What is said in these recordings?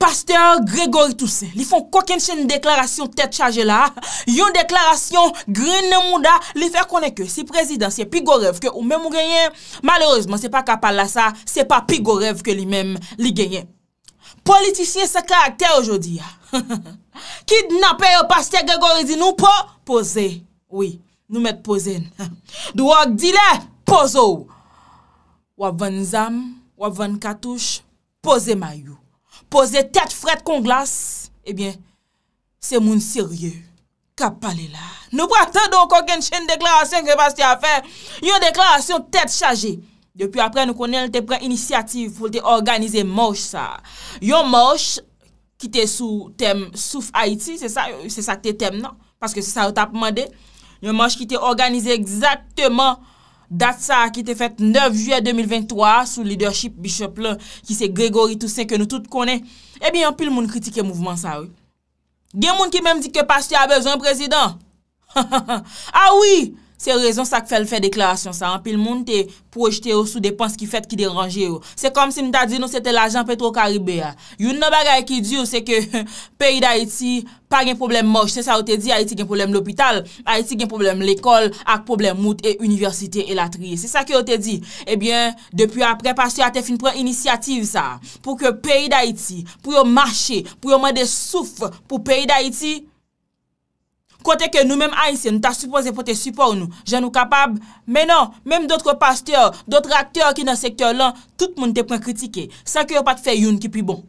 Pasteur Grégory Toussaint, li fon koken chen deklarasyon tet chaje la, yon deklarasyon grine mou da li fè konè kè. Si prezident se pigorev ke ou mè mou genyen, malorezman se pa kapal la sa, se pa pigorev ke li mèm li genyen. Politisyen se karakter ojodi ya. Ah. Ki dnape yo Pasteur Grégory dine ou po, pose. Oui, nou met pose. Dwa ak dile, pozo ou. Wap van zam, wap van katouche, pose mayou. Poze tèt fred kon glas, ebyen, eh se moun sirye, kap pale la. Nou praten don kon gen chen deklarasyon, kè pa sti a fè. Yon deklarasyon tèt chaje, depi apre nou kon el te pren inisiativ, pou te organize mòj sa. Yon mòj ki te sou tem souf Haiti, se sa te tem nan, paske se sa ou tap mande, yon mòj ki te organize exaktèman mòj. dat sa ki te fèt 9 juè 2023 sou leadership bishop lè ki se Gregory Toussaint ke nou tout konè, e eh bi yon pil moun kritike mouvment sa wè. Gen moun ki mèm di ke pas si a bezon, prezident. Ha ha ha! A ah wè! Se rezon sa ke fè l fè deklarasyon sa, an pi l moun te projete yo sou depans ki fèt ki deranje yo. Se kom si nou ta di nou se te la jan petro karibè ya. Yon nou bagay ki di yo se ke peyi da iti pa gen problem mòj. Se sa ou te di a iti gen problem l opital, a iti gen problem l ekol, ak problem mout e eh universite e la triye. Se sa ki ou te di, ebyen, depi apre pa se a te fin prè inisiativ sa. Po ke peyi da iti, pou yo mèche, pou yo mède souf pou peyi da iti, Kote ke nou menm a yse nou ta supose pou te supor nou, jen nou kapab. Menan, menm dotre pasteur, dotre akteur ki nan sektor lan, tout moun te pren kritike, sa ki yo pat fe youn ki pi bon.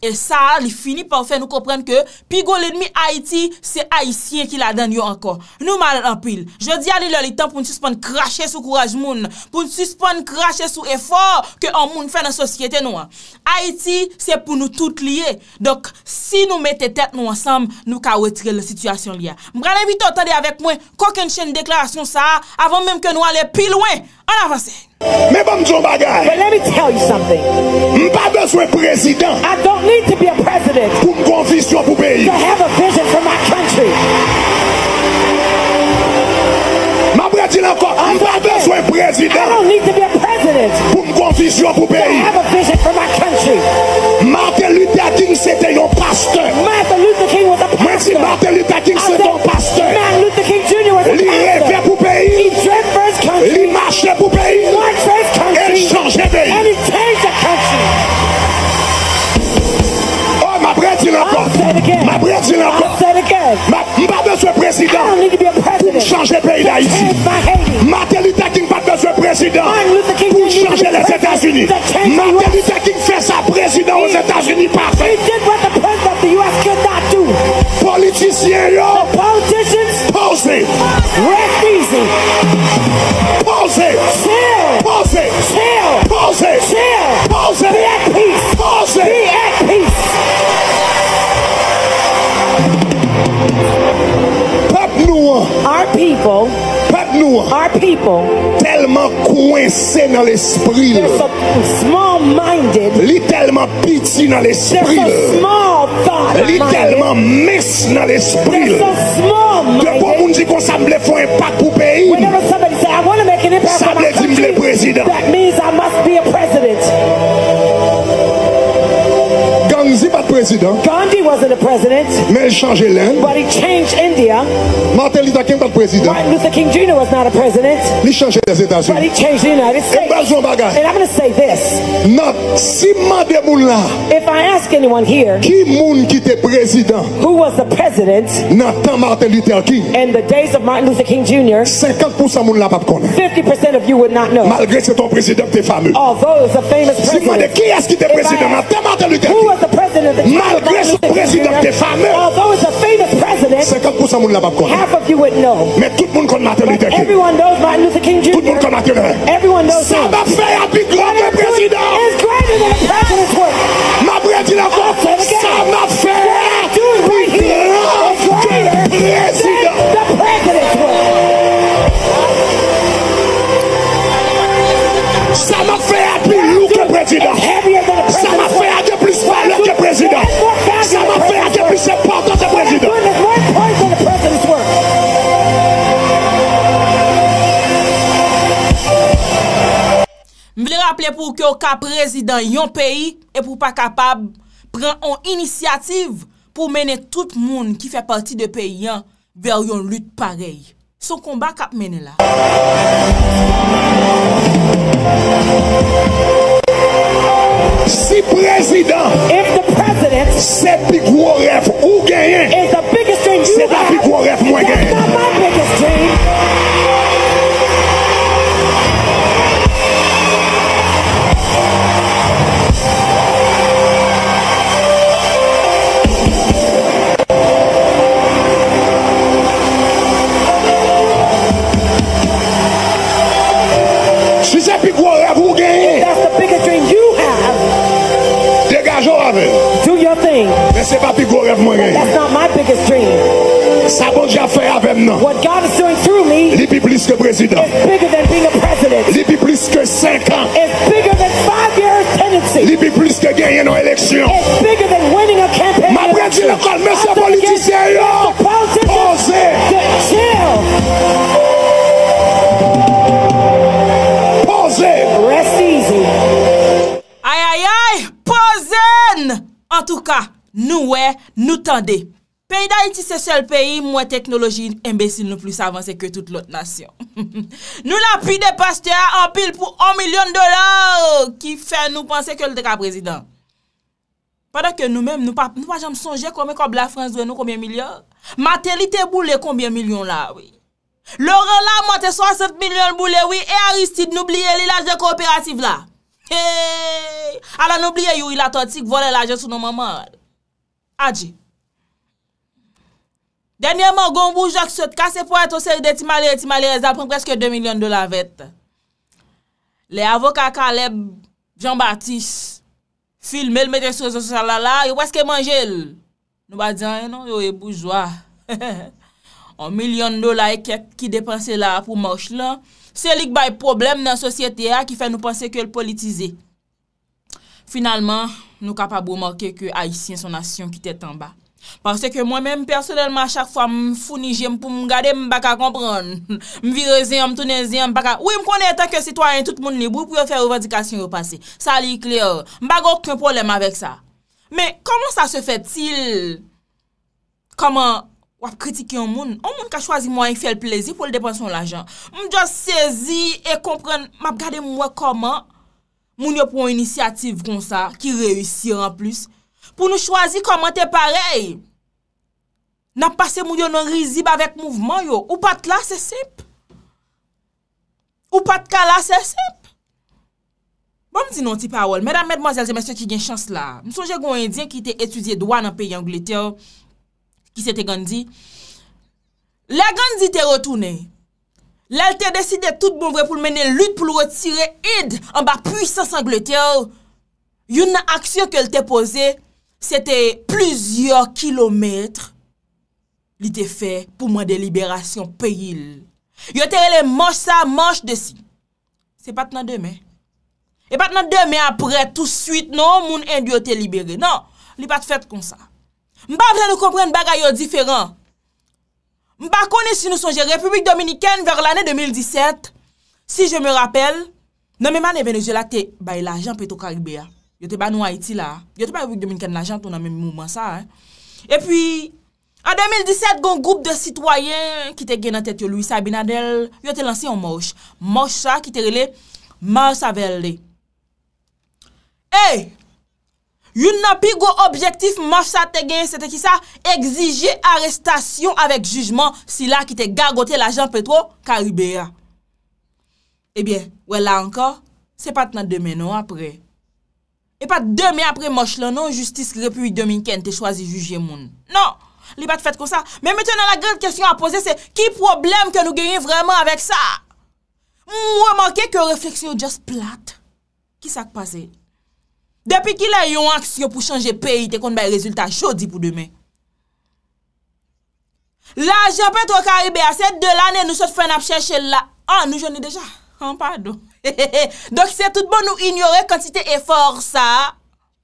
E sa li fini pa ou fe nou koprenke pi go lèdmi Haiti, se Haitien ki la den yo anko. Nou mal anpil. Je di alè lè lè tan pou nsuspan krache sou kouraj moun. Pou nsuspan krache sou efor ke an moun fe nan sosyete nou an. Haiti se pou nou tout liye. Dok si nou mette tèt nou ansam, nou ka wetre le situasyon liye. Mbranè mi te otande avek mwen koken chen deklarasyon sa avon mèm ke nou ale pi louen. An avanse. Me ba mzou bagay. But let me tell you something. Mpa bezwe prezident. I don't need to be a president. Pou mkon visyon pou peyi. To have a vision for my country. Mpa di lanko. Mpa bezwe prezident. I don't need to be a president. Pou mkon visyon pou peyi. To have a vision for my country. Martin Luther King c'était un pasteur. Martin Luther King was a pastor. Martin Luther King Ma président encore. Ma pas besoin président pour changer le pays d'Haïti. Martin Luther King pas besoin président pour changer les États-Unis. Martin Luther King fait sa président aux États-Unis parfait. Politicien yo. Posez. Pause pep nou telman kwen se nan l'espril li telman piti nan l'espril li telman mes nan l'espril de pou bon moun di kon sa mble fwen pat pou peyi sa mble di mle prezident de pou moun di kon sa mble fwen pat pou peyi président. Gandhi wasn't a president. Mais il changeait l'Inde. But he changed India. Martin Luther King pas président. Martin Luther King Jr. was not a president. Il changeait les États-Unis. But he changed the United States. And I'm going to say this. Not si If I ask anyone here. Qui moun qui était président? Who was the president? Nathan Martin Luther King. In the days of Martin Luther King Jr. 50% moun la pas 50% of you would not know. Malgré c'est ton président t'es fameux. Although it's a famous president. Si qui est-ce qui était président? Nathan Martin Luther King. Who was the president Malgré ce président te fame, 50% moun la pap kon. Men tout moun kon Martin Luther King. Tout Martin Luther. Sa ba fe a pi gwa ke prezident. Ma bredi la kon, sa ma fe a pi gwa ke prezident. Sa ma fe a pi Aple pou kyo ka prezident yon peyi e pou pa kapab pren an inisiyatif pou mene tout moun ki fe parti de peyi yon ver yon lout parey. Son komba kap mene la. Si prezident se pi gwo ref ou genyen, se ta pi gwo ref mwen genyen. Mwen se pa pi gwo rev mwen ren Sa bon di a fe avem nan Li pi plis ke prezident Li pi plis ke 5 an Li pi plis ke genyen nan eleksyon Ma prenti le kalme se politisyen yo An tou ka, nou wè, nou tende. Pei da iti se sel peyi, mwen teknoloji imbesil nou plis avanse ke tout lot nasyon. Nou la pi depaste a, an pil pou 1 milyon dolar, ki fè nou panse ke l deka prezident. Padakè nou mèm, nou pa jom sonje kome kòm la Frans dwen nou kòmyen milyon. Matè li te boule kòmyen milyon la, oui. Lorè la, matè 60 milyon boule, oui, e aristi d'nou bliye li la zè kooperative la. Heeey, alan oubliye yu ila totik vole la jen sou nou mamad. Adje. Denyèman goun bou jok sot, kase pou eto se yu de ti mali eti mali ezal, pren prezke 2 milyon do la vet. Le avoka Kaleb, Jean-Baptiste, filme l metè sou zon salala, yo wèzke manje l. Nou ba diyan, yo e bou zwa. 1 milyon do la ekèk ki depanse la pou mosh lan, Se lik bay problem nan sosyete ya ki fè nou panse ke l politize. Finalman, nou kapabou morkè ke Aïtien son asyon ki tè tanba. Panse ke mwen mèm personelman chak fwa m founijè m pou m gade m baka kompran. M virezè, m tounèzè, m baka... Ou m konè tanke sitwanyen tout moun li bou pou yo fè revadikasyon yo panse. Sa li kliò. M bago kèn problem avèk sa. Mè, koman sa se fè til? Koman... wap kritike yon moun, yon moun ki a chwazi moun yon fiel plezi pou l depan son l ajan, moun jyo sezi e kompren, moun ap gade moun wè koman, moun yon pou yon inisiativ kon sa, ki reyusir an plus, pou nou chwazi koman te parey, nap pase moun yon nan rizib avèk mouvman yo, ou pat la se sep, ou pat ka la se sep, bon moun si non ti pawol, mèdam mèdman zèl zè mèsyon ki gen chans la, moun sonje gwen indyen ki te etudye dwa nan peyi Angleterre, se te gandzi la gandzi te rotoune la el te deside tout bon vre pou menen lout pou lwet sire id an ba pwisans anglote yon a aksyon ke el te pose se te plizyor kilometre li te fe pou mwen deliberasyon peyil yo te rele mosh sa mosh desi se pat nan deme e pat nan deme apre tout suite non moun endyo te liberi nan li pat fet kon sa Mba vre nou kompren bagay yo diferan. Mba konen si nou sonje Republik Dominiken ver l'anè 2017. Si je me rappel, nanmèmane Venezuela te, bay l'ajan peto kagbe ya. Yo te ban nou Haiti la. Yo te bay Republik Dominiken l'ajan ton nanmèm mouman sa. E pi, a 2017, goun goup de sitwayen ki te gen nan tèt yo Louisa Binadel, yo te lansi yon mosh. Mosh sa ki te rele, mosh sa vel le. E! Yon nan pi gwo objektif manch sa te genye se te ki sa Exige arrestasyon avèk jujman Si la ki te gargotè la jan petro karibè ya Ebyen, wè la ankon Se pat nan demè nan apre E pat demè apre manch lan nan Justice Republike 2015 te chwazi jujye moun Non, li bat fèt kon sa Mè mè tè nan la gèl kèsyon apose se Ki problem ke nou genye vreman avèk sa Mwen manke ke refleksyon yo just plat Ki sa k pasè Depi ki la yon aks yo pou chanje peyi, te kon ba yon rezultat chodi pou demen. La ajan petro karibè a set de lanen nou sot fen ap chenche la... Ah, nou jone deja, an padou. Dok se tout bon nou ignore kantite efor sa,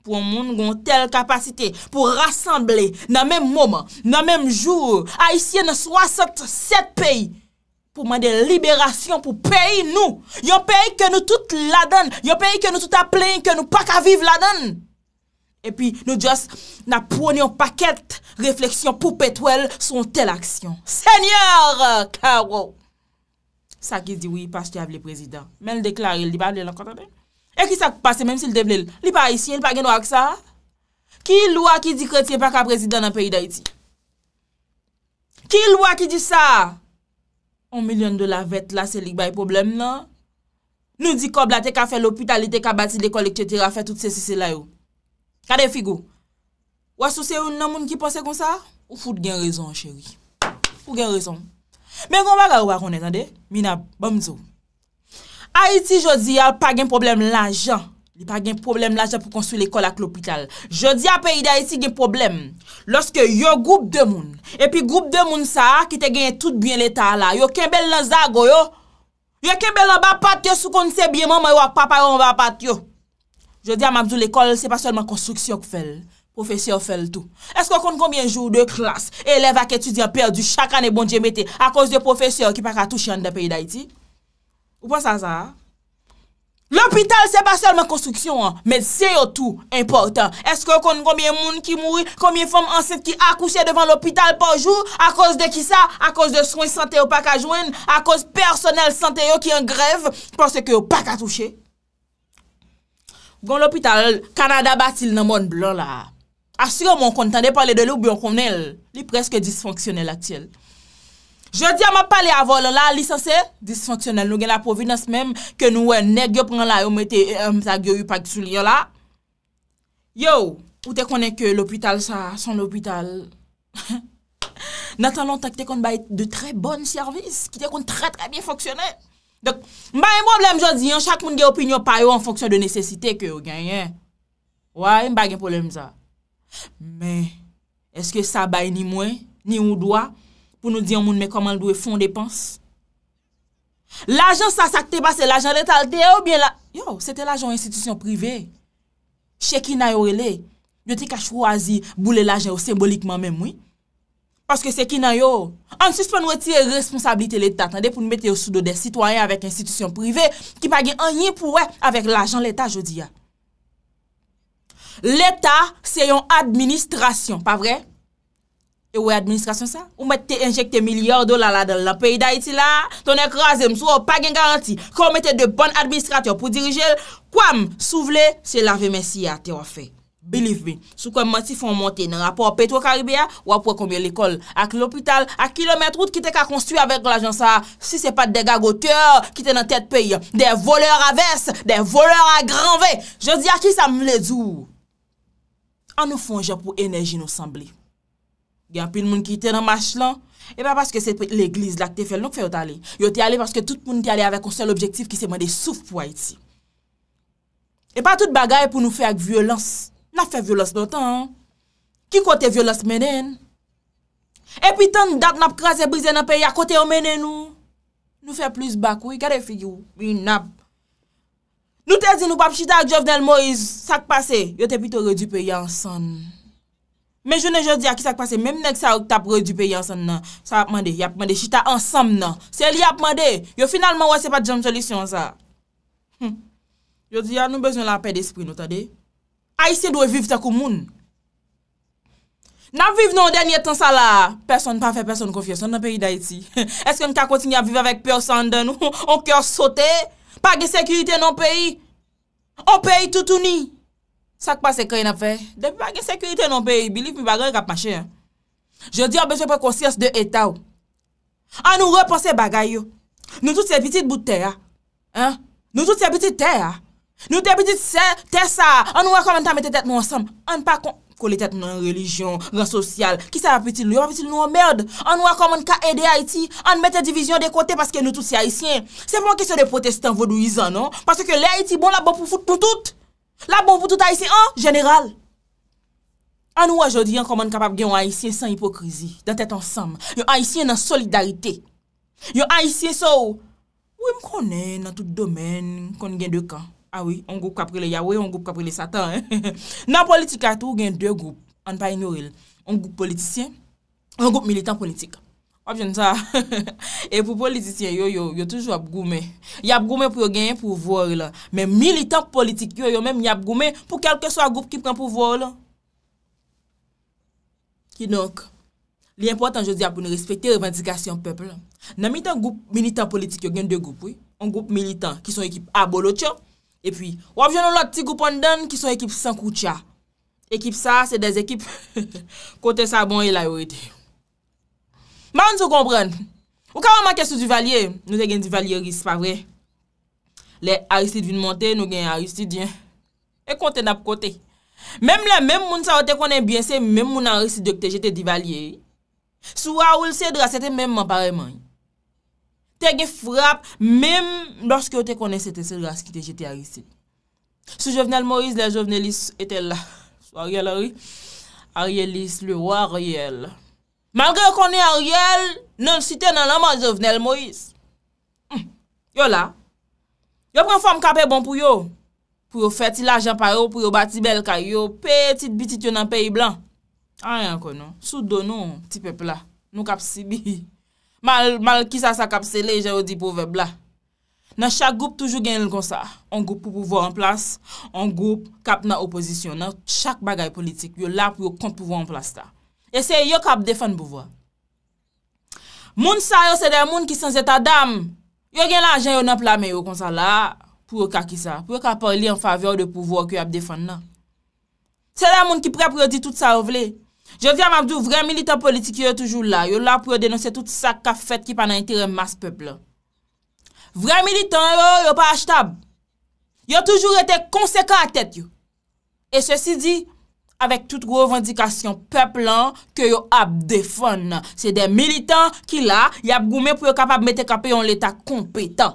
pou an moun goun tel kapasite pou rassemble nan men mouman, nan men mjou, a isye nan swasot set peyi. pou man de liberasyon, pou peyi nou. Yon peyi ke nou tout laden, yon peyi ke nou tout apleyen, ke nou pa ka vive laden. E pi nou just na pwonyon paket refleksyon pou petwel son tel aksyon. Senyor! Sa ki di oui, pa ch te avle prezident. Men deklari, li pa avle lakotade. E ki sa pase, menm si li devle, li pa isye, li pa gen wak sa. Ki lwa ki di kretye pa ka prezident nan peyi da iti? Ki lwa ki di sa? On milyon do la vet la selik bay problem nan. Nou di kob la te ka fè l'opitali, te ka bati de kolek, chetera, fè tout se sise la yo. Kade figou? Ou asou se ou nan moun ki pose kon sa? Ou foud gen rezon, chéri. Foud gen rezon. Men kon baga wakone, zande? Mina, bomzo. Haiti jodi al pa gen problem la jan. Li pa gen problem laje pou konstruy l'ekol ak l'opital. Je di a peyi da iti gen problem. Lorske yo group de moun. E pi group de moun sa ki te gen tout bien l'eta la. Yo kembel nan zago yo. Yo kembel nan bapat yo sou kon se bieman mwen yo ak papa yo mwen bapat yo. Je di a mabzou l'ekol se pa solman konstruksyon kou fel. Profesyon fel tou. Esko kon konbyen joun de klas. Elev ak etudyon perdu chak ane bon jemete. A konj de profesyon ki pa katou chen de peyi da iti. Ou pan sa sa a? L'opital se pa sol man konstruksyon an, men se yo tou importan. Eske kon kon moun ki mouri, kon moun fom ansit ki akousye devan l'opital pojou, akos de kisa, akos de swen sante yo pa ka jwen, akos personel sante yo ki an grev, panse ki yo pa ka touche. Gon l'opital, Kanada batil nan mon blon la. Asyo moun kontande pale de lou biyon konel, li preske disfonksyonel atyel. Je di a map pale avol la lisanser disfonksyonel nou gen la povinas mem ke nou wè ne gyo pran la yo mwete msa gyo yu pak sou li yo la. Yo, ou te konen ke l'opital sa, son l'opital, natan lontak te kon bay de tre bon servis, ki te kon tre tre bien fonksyonel. Dok, mba yon problem je di an, chak moun gen opinyo payo an fonksyon de nesesite ke yo genyen. Wè, mba gen problem za. Men, eske sa bay ni mwen, ni ou dwa? pou nou di yon moun men koman ldwe fondepans. L ajan sa sakte ba se l ajan letal deyo, yo, se te l ajan ou institisyon prive. Che ki nayo rele, yo te kachrou azi boule l ajan ou symbolikman men mwen. Paske se ki nayo, an suspon nou eti responsabilite l etat, an de pou nou mette yo sou do de sitwayen avèk institisyon prive, ki pagi an nye pou wè avèk l ajan letal jodi ya. L etat se yon administrasyon, pa vre? Te wè administrasyon sa? Ou mette te injekte milyor dola la de la peyda iti la? Ton ek raze msou wè pa gen garanti kon mette de bon administrate pou dirijel kwam sou vle se la ve mesi ya te wafè. Believe me, sou kon mati fon monte nan rapor Petro-Karibia wap wè konbyo l'ekol ak l'opital ak kilometre oud ki te ka konstuye avèk l'agenca si se pat degag oteur ki te nan tet pey de voleur avès de voleur agranve je di a ki sa mle djou an nou fonje pou enerji nou sambli Gyan pil moun ki te nan mash lan, e pa paske se pe l'egliz lak te fel, nou fe yot ale. Yot e ale paske tout moun te ale ave konsen l'objektif ki se mwen de souf pou a iti. E pa tout bagaye pou nou fe ak violans. Naf fe violans nou tan. Ki kote violans menen? E pi tan dat nap kras e brize nan pe ya kote o menen nou? Nou fe plus bakou, i kade figyou? I nap. Nou te zin nou pap chita ak Jovnel Moise sak pase, yote pi to rodi pe yansan. Men jounen jous di a kisa kpase, mèm nek sa ok tapro di peyi ansan nan, sa apmande, yapmande, non. chita ansan nan, se li apmande, yo finalman wese pa jam cholisyon sa. Jous ah, di a nou bezyon la non, pey de esprin nou ta de. A isi dwe viv te kou moun. Nan viv nou denye tan sa la, person pa fe person konfye, son nan peyi da iti. Eske nou ka kontinye a viv avèk peyo san dan nou, on kyo sote, pa ge sekirite nan o peyi, o peyi toutouni. Sak pa se kwen a fe? Depi pa gen sekurite non pe, bilif mi bagay kap mache. Je di an bezwe prekonsyans de etaw. An nou reponse bagay yo. Oh. Nou tout se pitit bout te ya. An? Nou tout se pitit te ya. Nou te pitit se te sa. An nou akoman ta mette tet nou ansam. An pa kon kole tet nou nan religion, ran sosyal. Ki sa apetil nou, apetil nou an merd. An ah, nou akoman ka ede Haiti. An mette divizyon de kote parce ke nou tout se Haitien. Se mwen ki se de protestant vodouizan, non? Parce ke l'Haiti bon la bo pou fout tout tout. La bon pou tout haisyen an, general. An ou ajodi an koman kapap gen an haisyen san hipokrizi, dan tèt ansam, yo haisyen nan solidarite. Yo haisyen sou, we m konen nan tout domen kon gen dwe kan. Awi, ah an goup kapri le yawe, an goup kapri le satan. Nan politik la tou gen dwe goup, an pa inoril, an goup politisyen, an goup militant politik. Wap jen sa, e pou politisyen yo yo, yo touj wap goume. Ya goume pou yo genye pouvore la. Men militant politik yo yo, yo menm ya goume pou kelke so a goup kip kan pouvore la. Kinonk, li importan jo di apouni respekte revendikasyon peple la. Nan militant goup, militant politik yo genye de goup, oui. Un goup militant ki son ekip abolo tso. E pi, wap jen nou loti goup andan ki son ekip sankoutia. Ekip sa, se dez ekip kote sabon e la yo iti. Moun sou kompren, ou ka waman kes sou divalyer, nou te gen divalyeris, pa vre. Le Aristide vin monte, nou gen Aristide gen, e konten ap kote. Mem la, mem moun sa wote konen biensè, mem moun Aristide kote jetè divalyer. Sou a oul sedras, etè mem mampareman. Te gen frap, mem morske wote konen sedras kote jetè Aristide. Sou Jovenel Maurice, la Jovenelis etè la. Sou Ariel, Ariel. Arielis, le roi Ariel, la. Malge yo kon ni a riyel, nan siten nan laman zovnel Moïse. Yo la, yo pran fòm kapè bon pou yo, pou yo feti la jampare ou, pou yo bati bel kaj yo, petit bitit yo nan peyi blan. Ayan konon, sou donon, tipepla, nou kapsibi. Mal, mal kisa sa kapse le, jè yo di pou vebla. Nan chak goup toujou gen l kon sa, an goup pou pouvo an plas, an goup kap nan oposisyon, nan chak bagay politik, yo la pou yo kon pouvo an plasta. E se yo ka ap defan pouvwa. Moun sa yo se de moun ki san zeta dam. Yo gen la anjen yo nan plame yo kon sa la. Pou yo ka ki sa. Pou yo ka parli an favyor de pouvwa ki yo ap defan nan. Se de moun ki pre pou yo di tout sa ou vle. Je vya mabdou, vre militan politik yo yo toujou la. Yo la pou yo denonse tout sa kafet ki panan iti remas peple. Vre militan yo yo pa ashtab. Yo toujou rete konsekant atet yo. E se si di... Avek tout grov vandikasyon peplan ke yo ap defon nan. Se den militant ki la, yap goumen pou yo kapap mette kape yon leta kompetan.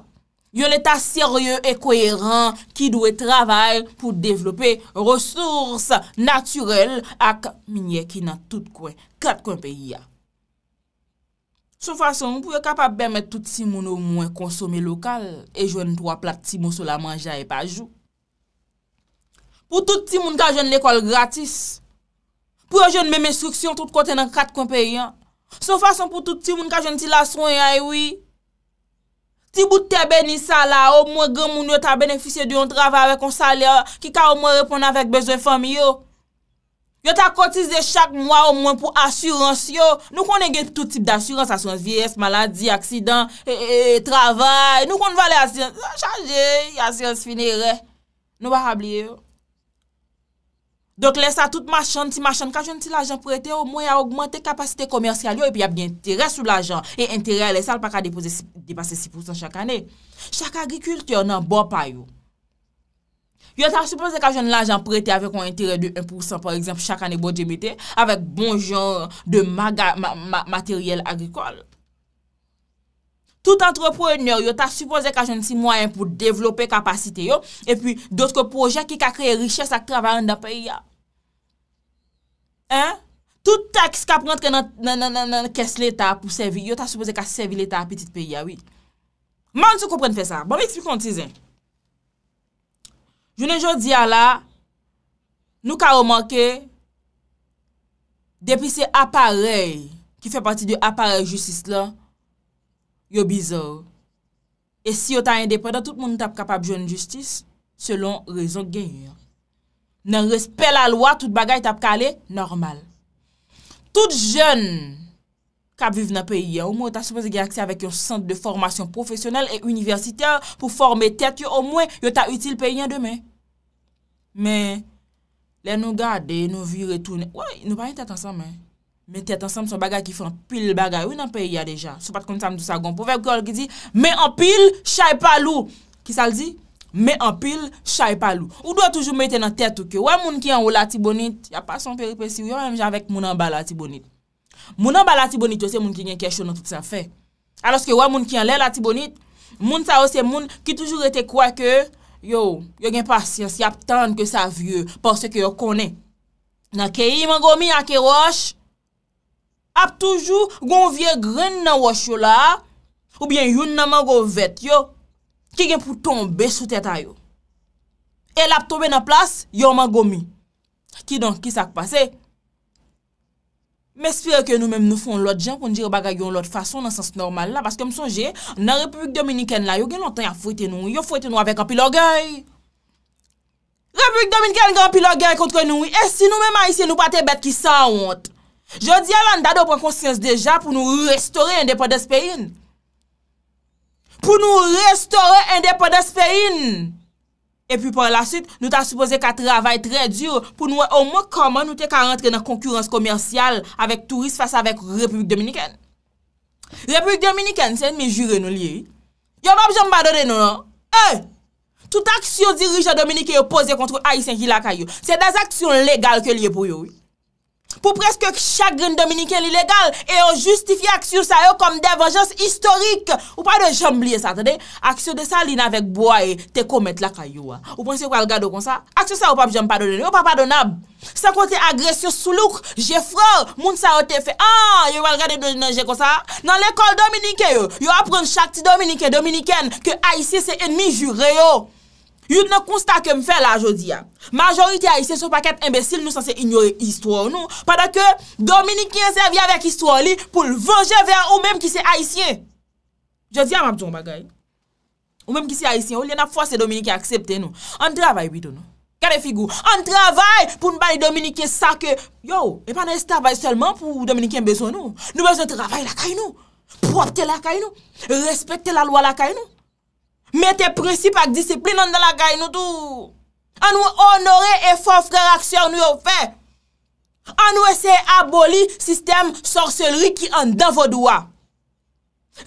Yon leta seryeu e koyeran ki dwe travay pou devlope resours naturel ak minye ki nan tout kwen kat konpe ya. Sou fason, pou yo kapap bemet tout si moun ou mwen konsome lokal e jwen to a plat si moun sou la manja e pa jou. Pou tout ti moun ka jen l'ekol gratis. Pou eh yo jen mè mè struksyon, tout kote nan kat kompeyyan. Sou fason pou tout ti moun ka jen ti la sonyay, wii. Ti bout tebe ni sa la, o mwen gen moun yo ta beneficye di yon travè avè kon salè, ki ka o mwen repon avèk bezè fèm yo. Yo ta kotize chak mwa o mwen pou asurans yo. Nou konen gen tout tip d'asurans, asurans vyes, maladi, aksidans, ee, ee, ee, travè, nou konen valè asurans, chanje, yon asurans finire. Nou ba hable yo. Donk lè sa tout machan ti machan kajon ti l'ajan prete yo mwen a augmente kapasite komersyal yo epi ap di entere sou l'ajan e entere lè sal pa ka depose 6% chak ane. Chak agrikultur nan bon pay yo. Yo ta suppose kajon l'ajan prete avek an entere de 1% par exemple chak ane bon jemite avek bon jenre de materiel agrikol. Tout antrepreneur yo ta suppose kajon ti mwen pou devlope kapasite yo epi dot ko proje ki ka kreye riche sa kravaren da peyi ya. tout taks kap rentre nan kes l'Etat pou servi, yo ta soupoze ka servi l'Etat a petit peyi ya, ah oui. Man sou kompren fè sa. Bon, mè eksplik konti zè. Jounen jò diya la, nou ka o manke, depise aparey, ki fè pati de aparey justice la, yo bizò. E si yo ta yon depredan, tout moun nou tap kapap joun justice, selon rezon gen yon. Nan respe la lwa, tout bagay tap kale, normal. Tout jen, kap viv nan peyi ya, ou mwen ta soubese ge aksye avèk yon sent de formasyon profesyonel e universiter pou forme tet yo, ou mwen yo ta util peyi ya demè. Mè, lè nou gade, nou vire tout, wè, nou bayan tet ansam, mè. Mè tet ansam son bagay ki fè an pil bagay, wè nan peyi ya deja, soubete kon sa mdou sa gon. Pou fè kòl ki di, mè an pil, chay palou. Ki sa l di? Me ampil, chay palou. Ou do a toujou meten nan tèt ou ke, wè moun ki an ou latibonit, ya pas son peripresi, wè mè mè jan vek moun an bal latibonit. Moun an bal latibonit, wè se moun ki gen kèchou nan tout sa fè. Alos ke wè moun ki an lè latibonit, moun sa wè se moun ki toujou rete kwa ke, yo, yo gen pasyans, ya ap tan ke sa vie, porsè ke yo konè. Na ke yi man gò mi akè wòsh, ap toujou gòn vie gren nan wòsh yo la, ou bien yon nan man gò vet yo. Ki gen pou tombe sou teta yo. El ap tobe nan plas, yo man gomi. Ki don, ki sak pase? Mespire ke nou menm nou fon lout jen konjire bagay yo lout fason nan sens normal la. Baske m sonje, nan Republik Dominiken la, yo gen lontan ya fwite nou. Yo fwite nou avek an pilo gey. Republik Dominiken gen an pilo gey kontre nou. E si nou menm a isye nou pate bet ki sa ont. Je di alan dadou pren konsyans deja pou nou restore yon depo de Sperin. pou nou restore ndepo de sperin. E pi pou la süt, nou ta suppose ka travay tre djur pou nou e omo kaman nou te ka rentre nan konkurence komersyal avek turist fasa avek Republik Dominikèn. Republik Dominikèn, sen me jure nou liye. Yo wap jom badode nou nan. E! Tout aksyon dirijan Dominikèn yo pose kontro A.I.S.N.G. la kayo. Se da aksyon legal ke liye pou yo. Pou preske chagrin Dominiken li legal, e yo justifi aksyon sa yo kom devanjons historik. Ou pa de jom liye sa, atene? Aksyon de sa li na vek boye, te komet la kayou wa. Ou pon se yo wal gado kon sa? Aksyon sa yo pap jom padonab, yo pap padonab. Sa kote agresyon sou louk, jefro, moun sa yo te fe, a, ah, yo wal gade dojeneje kon sa. Nan l'ekol Dominiken yo, yo apren chak ti Dominiken, Dominiken, ke a yisi se enmi jure yo. Yon nou konsta ke m fè la, jodi ya. Majorite haisyen sou paket imbesil nou sanse ignore histwo nou. Padakè Dominikien sè vi avèk histwo li pou l vòjè vè a ou mèm ki se haisyen. Jodi ya m ap zon bagay. Ou mèm ki se haisyen, ou lè na fòs se Dominikien aksepte nou. An travay wito nou. Kade figou? An travay pou n bay Dominikien sa ke... Yo, e pa nan estravay selman pou Dominikien beso nou. Nou bezon travay lakay nou. Propte lakay nou. Respekte lalwa lakay nou. Mette prinsip ak disiplin an de la gay nou tou. An nou onore e fò frè raksè an nou yo fè. An nou ese aboli sistem sorselri ki an dan vò doua.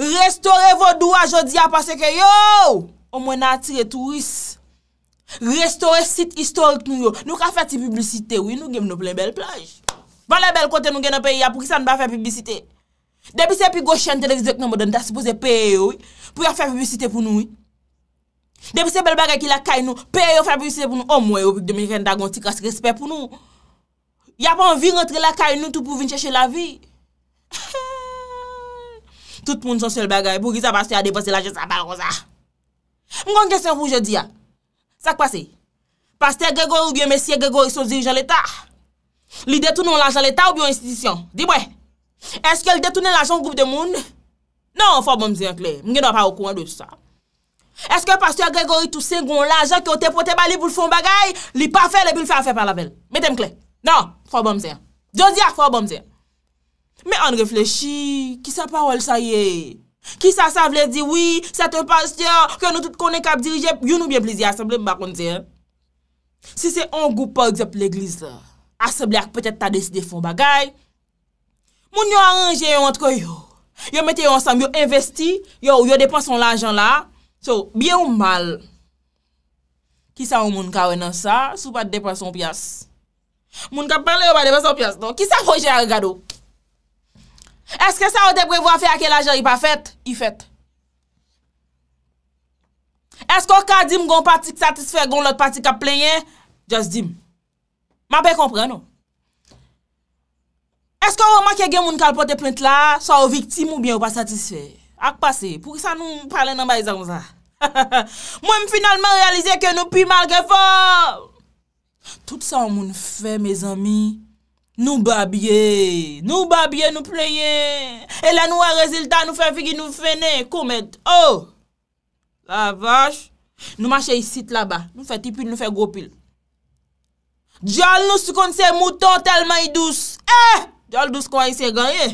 Restore vò doua jodi apase ke yo. O mwen a atire touris. Restore sit historik nou yo. Nou ka fè ti publicite wè, nou gen nou plè bel plaj. Balè bel kote nou gen nou peyi apou ki san ba fè publicite. Depi se pi go chente devisek nou mwen dan ta se pose peyi wè. Pou ya fè publicite pou nou wè. Depi se bel bagay ki lakay nou, peye yo fabrisye pou nou, omwe oh, yo bik demirenda gonti kas respèp pou nou. Ya pa anvi rentre lakay nou tout pou vin chèche la vi. Tout moun son sel bagay, pou ki sa basè a depose la jè sa bagon sa. Mwen kon jè se fou jè di ya. Sa kwa se? Pastè gregor ou byon mesye gregor yon so dirijan l'Etat? Li detounen l'ajan l'Etat ou byon institisyon? Di mwen. Eske l detounen l'ajan ou group de moun? Non, fò mwen mzè yon kliè. Mwen genwa pa wakou an dè tout sa. Eske pastyo Gregori tout se goun la jan ki o te pote ba li bou l foun bagay, li pa fe, li bou l fe a fe pa la vel. Metem kle. Nan, fwa bom zeyan. Jou di a fwa bom zeyan. Me an reflechi, ki sa parol sa ye. Ki sa sa vle di, oui, sete pastyo, ke nou tout konen kap dirije, yon ou bien plizi a seble mba kon zeyan. Si se an goupa, eksep, l'eglise, a seble a ke petet ta deside foun bagay, moun yo aranje yon antre yo. Yo metey yo ansam, yo investi, yo yo depan son la jan la, So, biye ou mal, ki sa ou moun ka wè nan sa, sou pa depan son pias. Moun ka pale ou pa depan son pias, non? ki sa proje a gagado. Eske sa ou debrevo a fè akè la jè, i pa fèt, i fèt. Eske ou ka dim goun patik satisfè, goun lot patik a plenye, jaz dim. Ma pe kompre, nou. Eske ou makye gen moun kal pote print la, sa ou viktim ou biye ou pa satisfè. Ak pase, pou ki sa nou pale nan bay zan mou zan. Mwen mi finalman realize ke nou pi malke fòm. Tout sa moun fè, mèz amy. Nou babye, nou babye, nou pleye. E la nou wè reziltan, nou fè figi, nou fè ne. Koumèd, oh! La vòj. Nou mèche y sit la ba. Nou fè tipil, nou fè gropil. Djal nou sikon se mouton telman y dous. Eh! Djal dous kwa y se ganyè.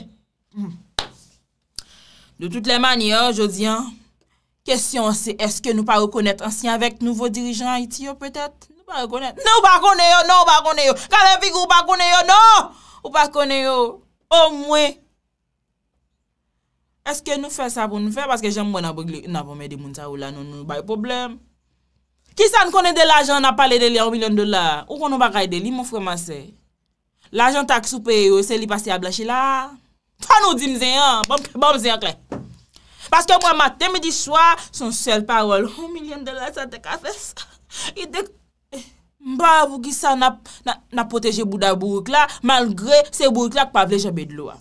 Hmm. De tout le mani yo, jòzien. Kestyon se, eske nou pa rekonnet ansyen vek nouvo dirijan IT yo, petet? Nou pa rekonnet. Nou pa rekonnet yo, nou pa rekonnet yo. Kade figou, nou pa rekonnet yo, nou! Nou pa rekonnet yo. O mwe! Eske nou fe sa pou nou fe, paske jen mwen apome di moun ta ou la nou, nou baye problem. Kisa nou kone de l'ajan apale de li an milyon dolar? Ou kon nou pa kade de li, moun freman se? L'ajan tak soupe yo, se li pase a blache la? To an ou di mzen ya? Bon mzen bon, akle! Paske mwa maten midi swa, son sel parol, 1 milyon de la sa te ka fes, i dek mba avou ki sa napoteje bouda bourouk la, malgre se bourouk la k pa vleje bedlo a.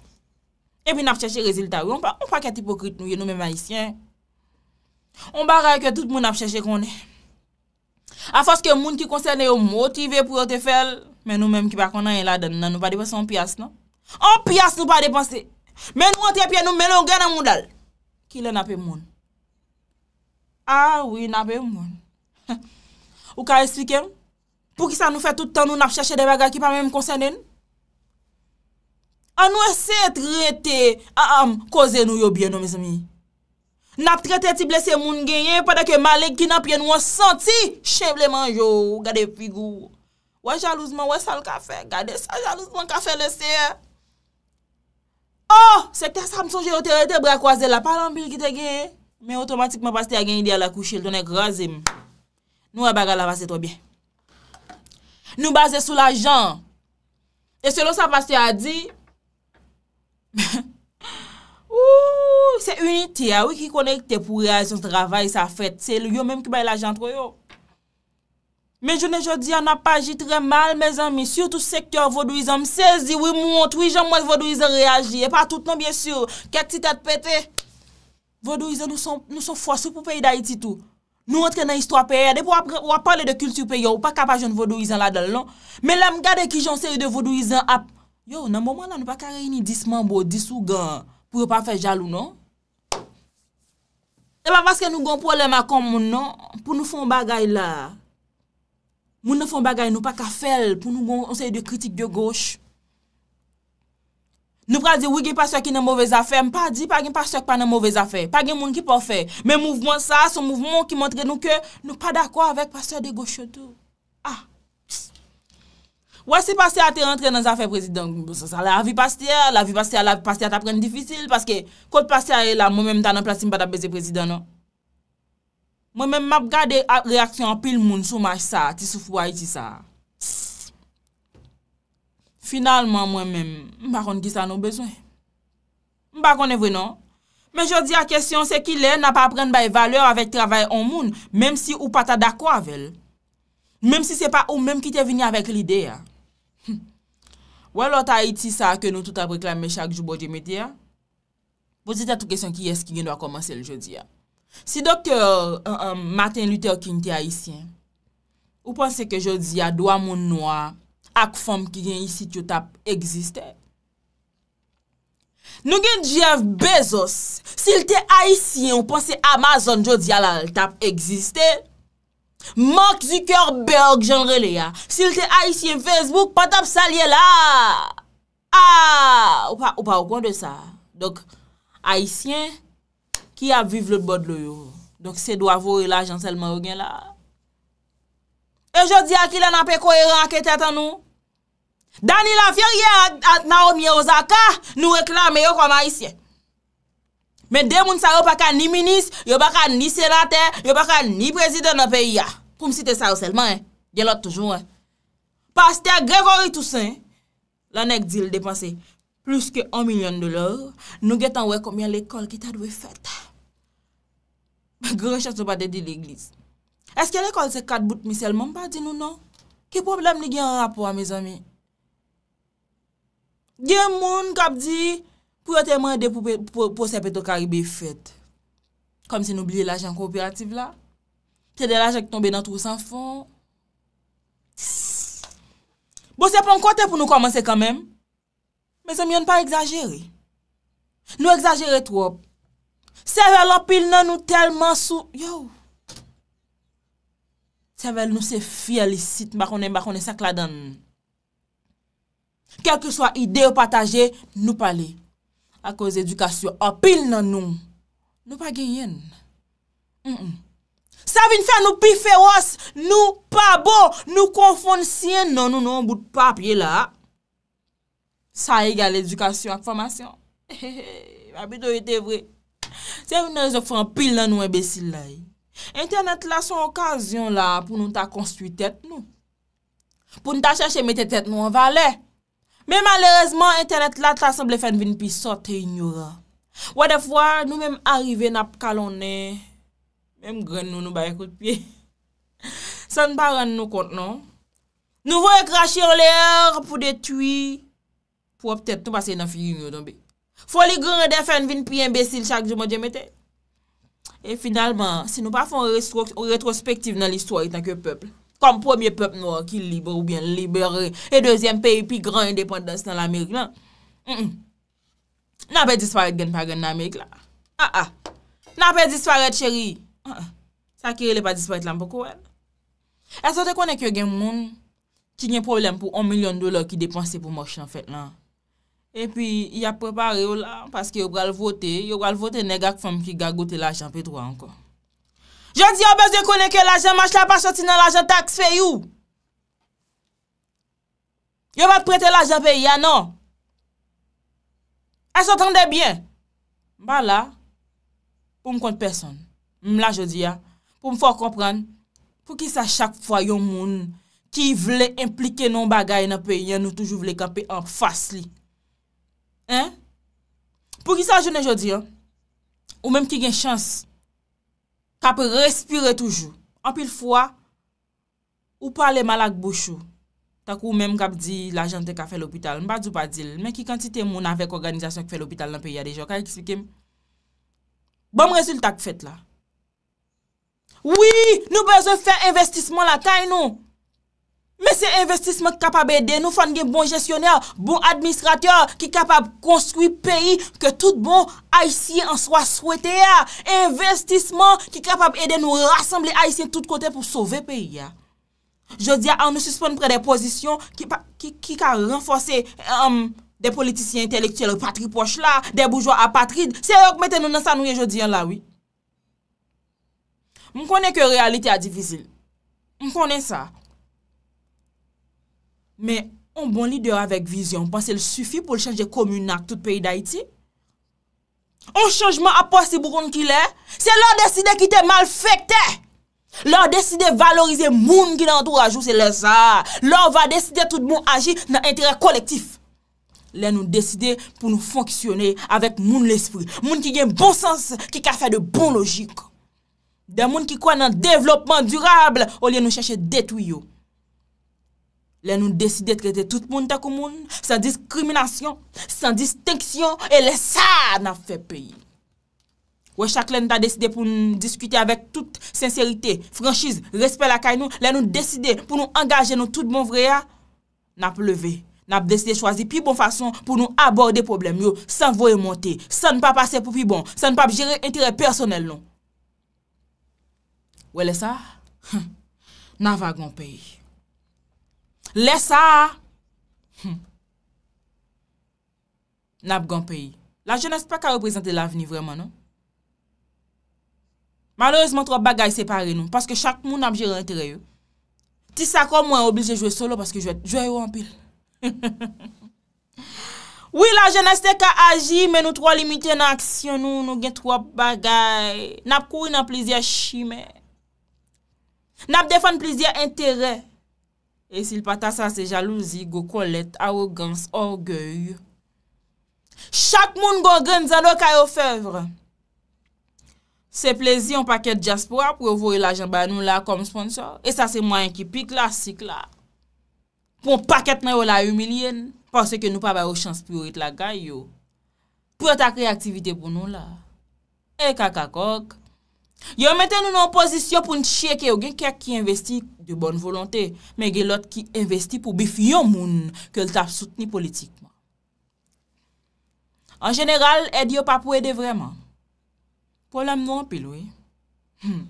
E pi napcheche rezil tarou, on pa kate hipokrit nou, yon nou me maisyen. On ba raye ke tout moun napcheche konen. A foske moun ki konsen yo motive pou yo te fel, men nou menm ki bakonan yon la dan, nan nou pa depanse yon pias nan. Yon pias nou pa depanse. Men nou an te pian nou, men nou gen nan moun dal. Ki le nape moun? A, oui, nape moun. Ou ka esplikem? Pou ki sa nou fe toutan nou nap chache de bagay ki pa mèm konsennen? An nou ese etre rete, a am, koze nou yo byen nou mizmi. Nap trete ti blese moun genye, padeke malek ki nape yen nou an senti, cheble manjou, gade pigou. Ou an jalouzman ou an sal ka fe, gade sa jalouzman ka fe le seye. Oh, se te Samson jè yo te rete bra kwa zè la palampil ki te gen, men otomatikman pastè a gen di ala kou chèl tonè kwa zèm. Nou a baga la pastè to bè. Nou bazè sou la jan, e selon sa pastè a di, ou, se unitè ya, wè ki konek te pou reasyon, sa travay, sa fèt, se lyo mèm ki bay la jan to yo. Me jounen joudi an ap aji tre mal, me zanmi, syoutou sekyon vodouizan msezi, wimou ont, wijan mwen vodouizan reaji, epa toutan, bie syou, ket ti tet pete. Vodouizan nou son fwa, sou pou peyi da iti tou. Nou rentre nan istwa peye, depo wap pale de kulti peyo, ou pa kapajon vodouizan la del, non? Me lem gade ki jonseri de vodouizan ap, yo, nan mouman nan nou pa kare yoni disman bo, disou gan, pou yo pa fe jalou, non? Eman paske nou gon poleman kon moun, non? Pou nou fon bagay la, Moun nan foun bagay nou pa ka fel pou nou goun anseye de kritik de goch. Nou pra di wiki pastor ki nan mouvez afer, mpa di pa gen pastor ki pan nan mouvez afer. Pa gen moun ki po fer. Men mouvment sa, son mouvment ki montre nou ke nou pa d'akwa avek pastor de goch etou. Ah! Wase pastor a te rentre nan zafè prezidant. Bon, la vi pastor, la vi pastor, la vi pastor ta pren di fisyl. Paske kote pastor a e la moun menm ta nan plasim pa ta beze prezidant nan. Mwen men map gade reaksyon pil moun sou maj sa, ti sou fwa iti sa. Finalman mwen men, mba kon ki sa nou bezwen. Mba kon evre non. Men jodi a kesyon se ki le, na pa pren baye valeur avek travay on moun, menm si ou pata dako avel. Menm si se pa ou menm ki te vini avek lide ya. Hm. Wè lò ta iti sa ke nou tout ap reklam mechak jubo di me di ya. Vos ite tou kesyon ki yes ki gen do a komanse l jodi ya. Si doke Martin Luther King te haisyen, ou panse ke jo diya doa moun noua ak fom ki gen yisit yo tap egziste? Nou gen Jeff Bezos, sil te haisyen ou panse Amazon jo diya la tap egziste? Mok Zykerberg jenre le ya, sil te haisyen Facebook patap salye la! A! Ou pa ou kon de sa? Dok, haisyen... ki ap viv lout bod lou yo. Donk se do avori la janselman ou gen la. E jodi a ki lena pe koeran a ke tetan nou. Dani la fyer ye na oumye ozaka, nou reklame yo kwa ma isye. Men demoun sarou pa ka ni minis, yo pa ka ni selate, yo pa ka ni prezident na pe ya. Koum si te sarou selman, gelot toujou. Pastè grevori tousen, la nek dil depanse plus ke 1 milyon dolar, nou getan we koumye l'ekol ki ta dwe fetta. Mwen gwen chan sou pa de di l'eglis. Eske l'ekol se kat bout mi selman pa di nou nou? Ki problem li gen rapor a me zon mi? Gen moun kap di pou yo teman de pou se peto kari be fet. Kom se nou bli l'ajan ko operatif la. Se de l'ajan ki tombe nan trou san fon. Bo se pon kote pou nou komanse kanmen. Me zon mi yon pa exagere. Nou exagere trop. Sevel apil nan nou telman sou, yo. Sevel nou se fiyalisit, bakonem, bakonem sakladan. Kelke swa ide ou pataje, nou pale. Akoz edukasyon, apil nan nou. Nou pa genyen. Sevel nou fè an nou pi fè os, nou pa bo, nou konfon siyen. Nan nou nou an bout pa apye la. Sa egal edukasyon ak fomasyon. Abito yote vre. Se yon nou yo fwen pil nan nou e besil la, internet la son okasyon la pou nou ta konstuitet nou, pou nou ta chache metetet nou an valè. Men malerezman internet la ta semble fen vin pi sote yon yora. Wade fwa nou menm arrive nap kalonè, menm gren nou nou bayekot pi, san pa ren nou kont nou. Nou vou ek rachir le her pou detui, pou wap tèt tou basen nan fi yon yodan bi. Fwa li gran redefen vin pi imbesil chak di mo djemete. E finalman, se nou pa fon ou retrospektiv nan l'histoire tanke pepl, kom pomiye pepl nou a ki libe ou bien libere, e deuxième pei pi gran indépendance nan l'Amerik lan, nan pe disparet genn pa genn ah, ah. nan Amerik la. Nan pe disparet chéri, sa ah, kire le pa disparet lan pou kouen. E sa te konen ki yo genn moun, ki gnen problem pou on milyon dolar ki depanse pou morsi an fèt lan. E pi, ya prepare yo la, paske yo gwa l voté, yo gwa l voté nega k fèm ki gagote la jampè tro ankon. Je di yo bez de koneke la jen, mach la pa choti nan la jen taks fè you. Yo va t'prete la jen fè ya, nan. E so tan de byen. Ba la, pou m kont person. M la je di ya, pou m fò kompran, pou ki sa chak fwa yon moun, ki vle implike nan bagay nan pè, yon nou toujou vle kampè an fas li. Pou ki sa jounen jodi, ou mèm ki gen chans, kape respire toujou, anpil fwa, ou pale malak bouchou, tak ou mèm kape di la jante ka fe l'opital, mba djou pa dil, mèm ki kantite moun avek organizasyon ki fe l'opital nan pe ya dejo, kaya ki flikem? Bom rezultat fet la. Oui, nou bezon fè investismon la tay nou! Mè se investisman kapab ede nou fande gen bon jesyoner, bon administrateur ki kapab konstruy peyi ke tout bon haisyen an swa swete ya. Investisman ki kapab ede nou rassemble haisyen tout kote pou sove peyi ya. Je diya an nou suspon pre de pozisyon ki ka renfose de politisyen intelektuel patri poch la, de boujwa apatrid. Se yo k mette nou nan sa nou ye je diyan la, oui. Mou konen ke realite a divizil. Mou konen sa. Men, an bon lider avèk vizyon, panse lè sufi pou lè chanjè komune nan tout peyi d'Haïti, an chanjman aposè boukoun ki lè, se lè an deside ki te mal fèk te! Lè an deside valorize moun ki nan tout rajou, se lè sa! Lè an va deside tout moun agi nan interè kolektif! Lè nou deside pou nou fonksyonè avèk moun l'espri, moun ki gen bon sens, ki ka fè de bon logik! De moun ki kwa nan devlopman durable, ou lè nou chanjè detuyo! Lè nou deside trete tout moun ta kou moun, san diskriminasyon, san disteksyon, e lè sa nan fe peyi. Ouè chak lè nou ta deside pou nou diskute avèk tout senserite, franchise, respèl akay nou, lè nou deside pou nou angaje nou tout bon vreya, nan pleve, nan deside chwazi pi bon fason pou nou aborde problem yo, san voye monte, san pa pase pou pi bon, san pa bjere intire personel non. Ouè lè sa, nan vagon peyi. Lè sa a. Hmm. N ap gon peyi. La jènes pa ka reprezentè l'aveni vreman, non? Maloreseman, tro bagay separe nou. Paske chak moun ap jère intere yo. Ti sakwa mwen oblije jwe solo paske jwe yo anpil. Oui, la jènes te ka agi, men nou tro limitè nan aksyon nou. Nou gen tro bagay. N ap kou yon ap plizye chime. N ap defan plizye intere. N ap defan plizye intere. E si l pata sa se jalouzi, go kolet, arogans, orgey. Chak moun go gen zanok a yo fevre. Se plezi an paket diaspora pou yo vore la jenba nou la kom sponsor. E sa se mwen ki pik la, sik la. Pon paket nan yo la yu milyen. Pon se ke nou pa ba yo chanspiro it la gay yo. Pon ta kre aktivite pou nou la. E kakakok. E kakakok. Yo meten nou nan posisyon pou nchiye ke yo gen kèk ki investi de bon volontè, men gen lot ki investi pou bif yo moun ke lta soutni politikman. An general, edyo pa pou ede vreman. Polam nou an pilou e. Hmm.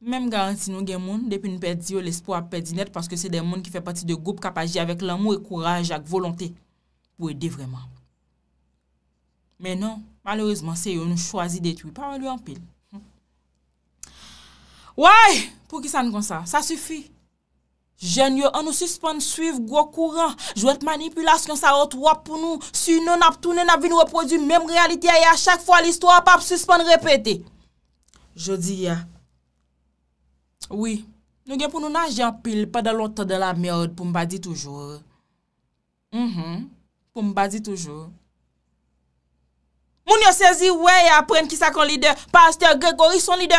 Mem garantin nou gen moun depi nou perdio l'espo ap perdinet paske se den moun ki fe pati de goup kapaji avek l'amou e kouraj ak volontè pou ede vreman. Menon, malouzman, se yo nou chwazi detwi, pa wèl yo anpil. Wèy, pou ki san kon sa, sa sufi. Jen yo an nou suspon suif gwo kouran. Jwèt manipilasyon sa wòt wòp pou nou. Si yon ap tounen ap vin repodu, mem realiti a ya chak fwa l'histoire ap ap suspon repete. Je di ya. Oui, nou gen pou nou najye anpil, pa dalotan de la mèod pou mba di toujou. Mhm. Pou mba di toujou. Moun yo sezi wè ya e pren ki sa kon lidè. Pasteur Gregory son lidè.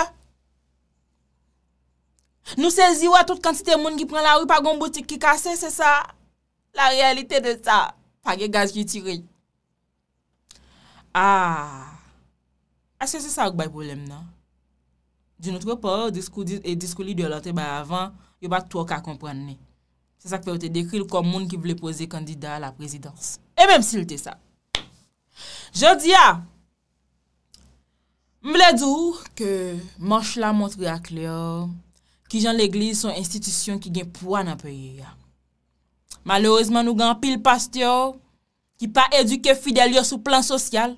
Nou sezi wè tout kantite moun ki pren la wè pa gon boutik ki kase. Se se sa. La realite de sa. Page gaz ki yi tire. Ah. Non? A se se sa wak bay problem nan. Di nou trok pa wè disko li diolante bay avan. Yo bat tou wak a kompran ne. Se sa ki fè wote dekri l kon moun ki vle pose kandida la prezidans. E menm sil te sa. Je di a, mle dou ke mòch la mwotri ak le yo, ki jan l'eglize son institisyon ki gen pou an apoye ya. Malèrezman nou gen pil pastyo ki pa eduke fidelyo sou plan sosyal.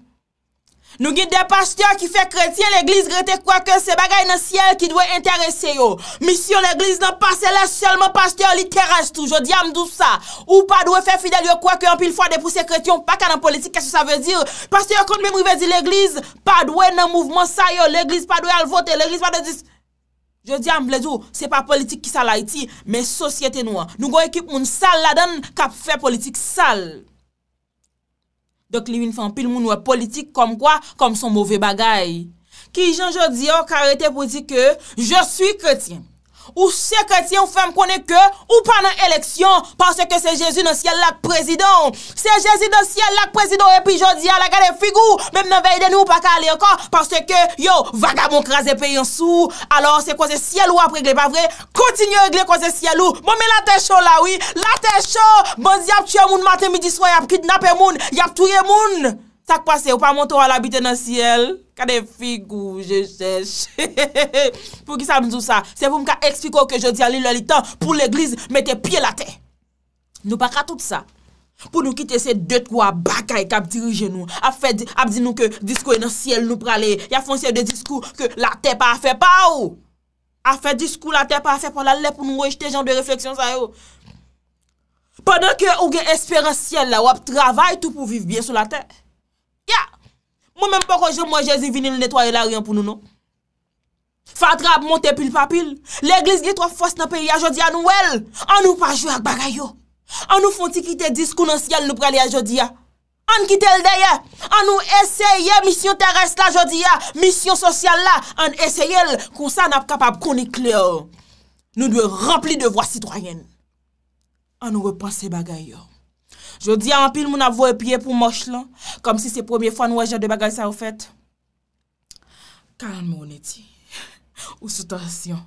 Nou git de pastyo ki fe kretyen, l'eglis grete kwa ke se bagay nan siel ki dwe interese yo. Misyon l'eglis nan paseles, selman pastyo li keraj tou. Je diyam dousa. Ou pa dwe fe fidel yo kwa ke anpil fwa de pou se kretyon, pa ka nan politik, kwa se sa ve dir. Pastyo yo kont me mou ve di l'eglis, pa dwe nan mouvment sa yo. L'eglis pa dwe al vote, l'eglis pa dwe dis... Je diyam bledou, se pa politik ki sa la iti, me sosyete nou. Nou go ekip moun sal la den, kap fe politik sal. Dok li win fan pil moun wè politik kom kwa, kom son mouvè bagay. Ki jan jò di yon karete pou di ke, jò sou kre tièm. Ou sekreti yon fem konen ke ou panan eleksyon Pase ke se jesu nan siel lak prezidon Se jesu nan siel lak prezidon epi jodi ala gade figou Mem nan veyden ou pa kale anka Pase ke yo vagabon krasen pe yon sou Alors se kose siel ou ap regle pa vre Kontinye regle kose siel ou Bon mi la te chou la oui La te chou Bon di ap tue moun maten midi swa Yap kidnap e moun Yap tue moun Tak pase ou pa monto ala biten nan siel Kade figou, jè chè chè. Fou ki sa mzou sa, se pou mka ekspiko ke jodi a li loli tan, pou l'eglize mette pie la te. Nou pa ka tout sa, pou nou kite se 2-3 bakay kap dirije nou, ap di nou ke diskou e nan siel nou prale, ya fon se de diskou ke la te pa afe pa ou. Afe diskou la te pa afe pa la le pou nou wejte jan de refleksyon sa yo. Pendan ke ou gen espere siel la, wap travay tou pou viv bien sou la te. Ya! Mwen menm pou konjou mwen Jezi vinil netwaye la ryan pou nou nou. Fatra ap monte pil papil. L'eglis gey trof fos nan peyi a jodi a nou el. An nou pa jwe ak bagay yo. An nou fonti kite diskounans yal nou preli a jodi a. An kite l deye. An nou eseye misyon teres la jodi a. Misyon sosyal la. An eseye l. Kousa nap kapab koni kleo. Nou dwe rempli de vwa sitwayen. An nou repase bagay yo. Jodi an apil moun avoye pye pou mosh lan, kom si se pwemye fwan wajad de bagay sa ou fet. Kanan moun eti, ou sou tansyon.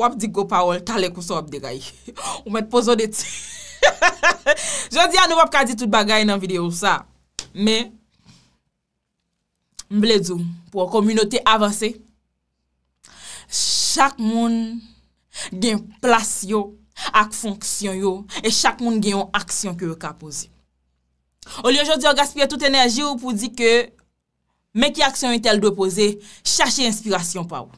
Wap di go pa wol, kale kousan wap degay. Ou met pozon eti. Jodi an nou wap kadi tout bagay nan video sa. Me, mblezou, pou an komunote avanse, chak moun gen plasyon Ak fonksyon yo, e chak moun gen yon aksyon ki yo ka pose. Oli yo jodi yo gaspye tout enerji yo pou di ke, men ki aksyon yon tel do pose, chache inspirasyon pa ou.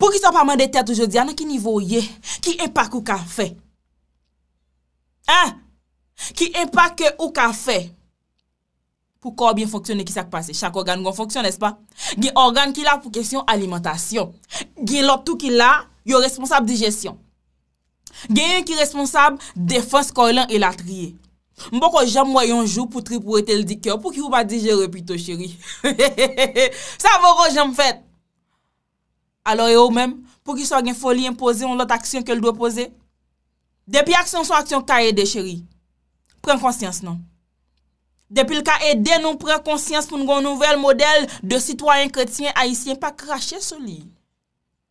Pou ki sa pa man de tèt ou jodi, anan ki nivou ye, ki impak ou ka fe? Hein? Ki impak ou ka fe? Pou kor bien foksyon e ki sak pase? Chak organ yon foksyon, es pa? Gen organ ki la pou kesyon alimentasyon. Gen lop tou ki la, yo responsab di jesyon. Gen yon ki responsab, defan skoy lan el atriye. Mbo ko jem mwayon jou pou tri pou etel di kyo pou ki ou ba di jere pito cheri. Sa vò kon jem fèt. Alo yo e mèm, pou ki so gen foli impose, on lot aksyon ke l do pose. Depi aksyon sou aksyon ka ede cheri. Pren konsyans nan. Depi l ka ede, nou pre konsyans pou nou gwen nouvel model de sitwayen kretien aisyen pa krashe soli.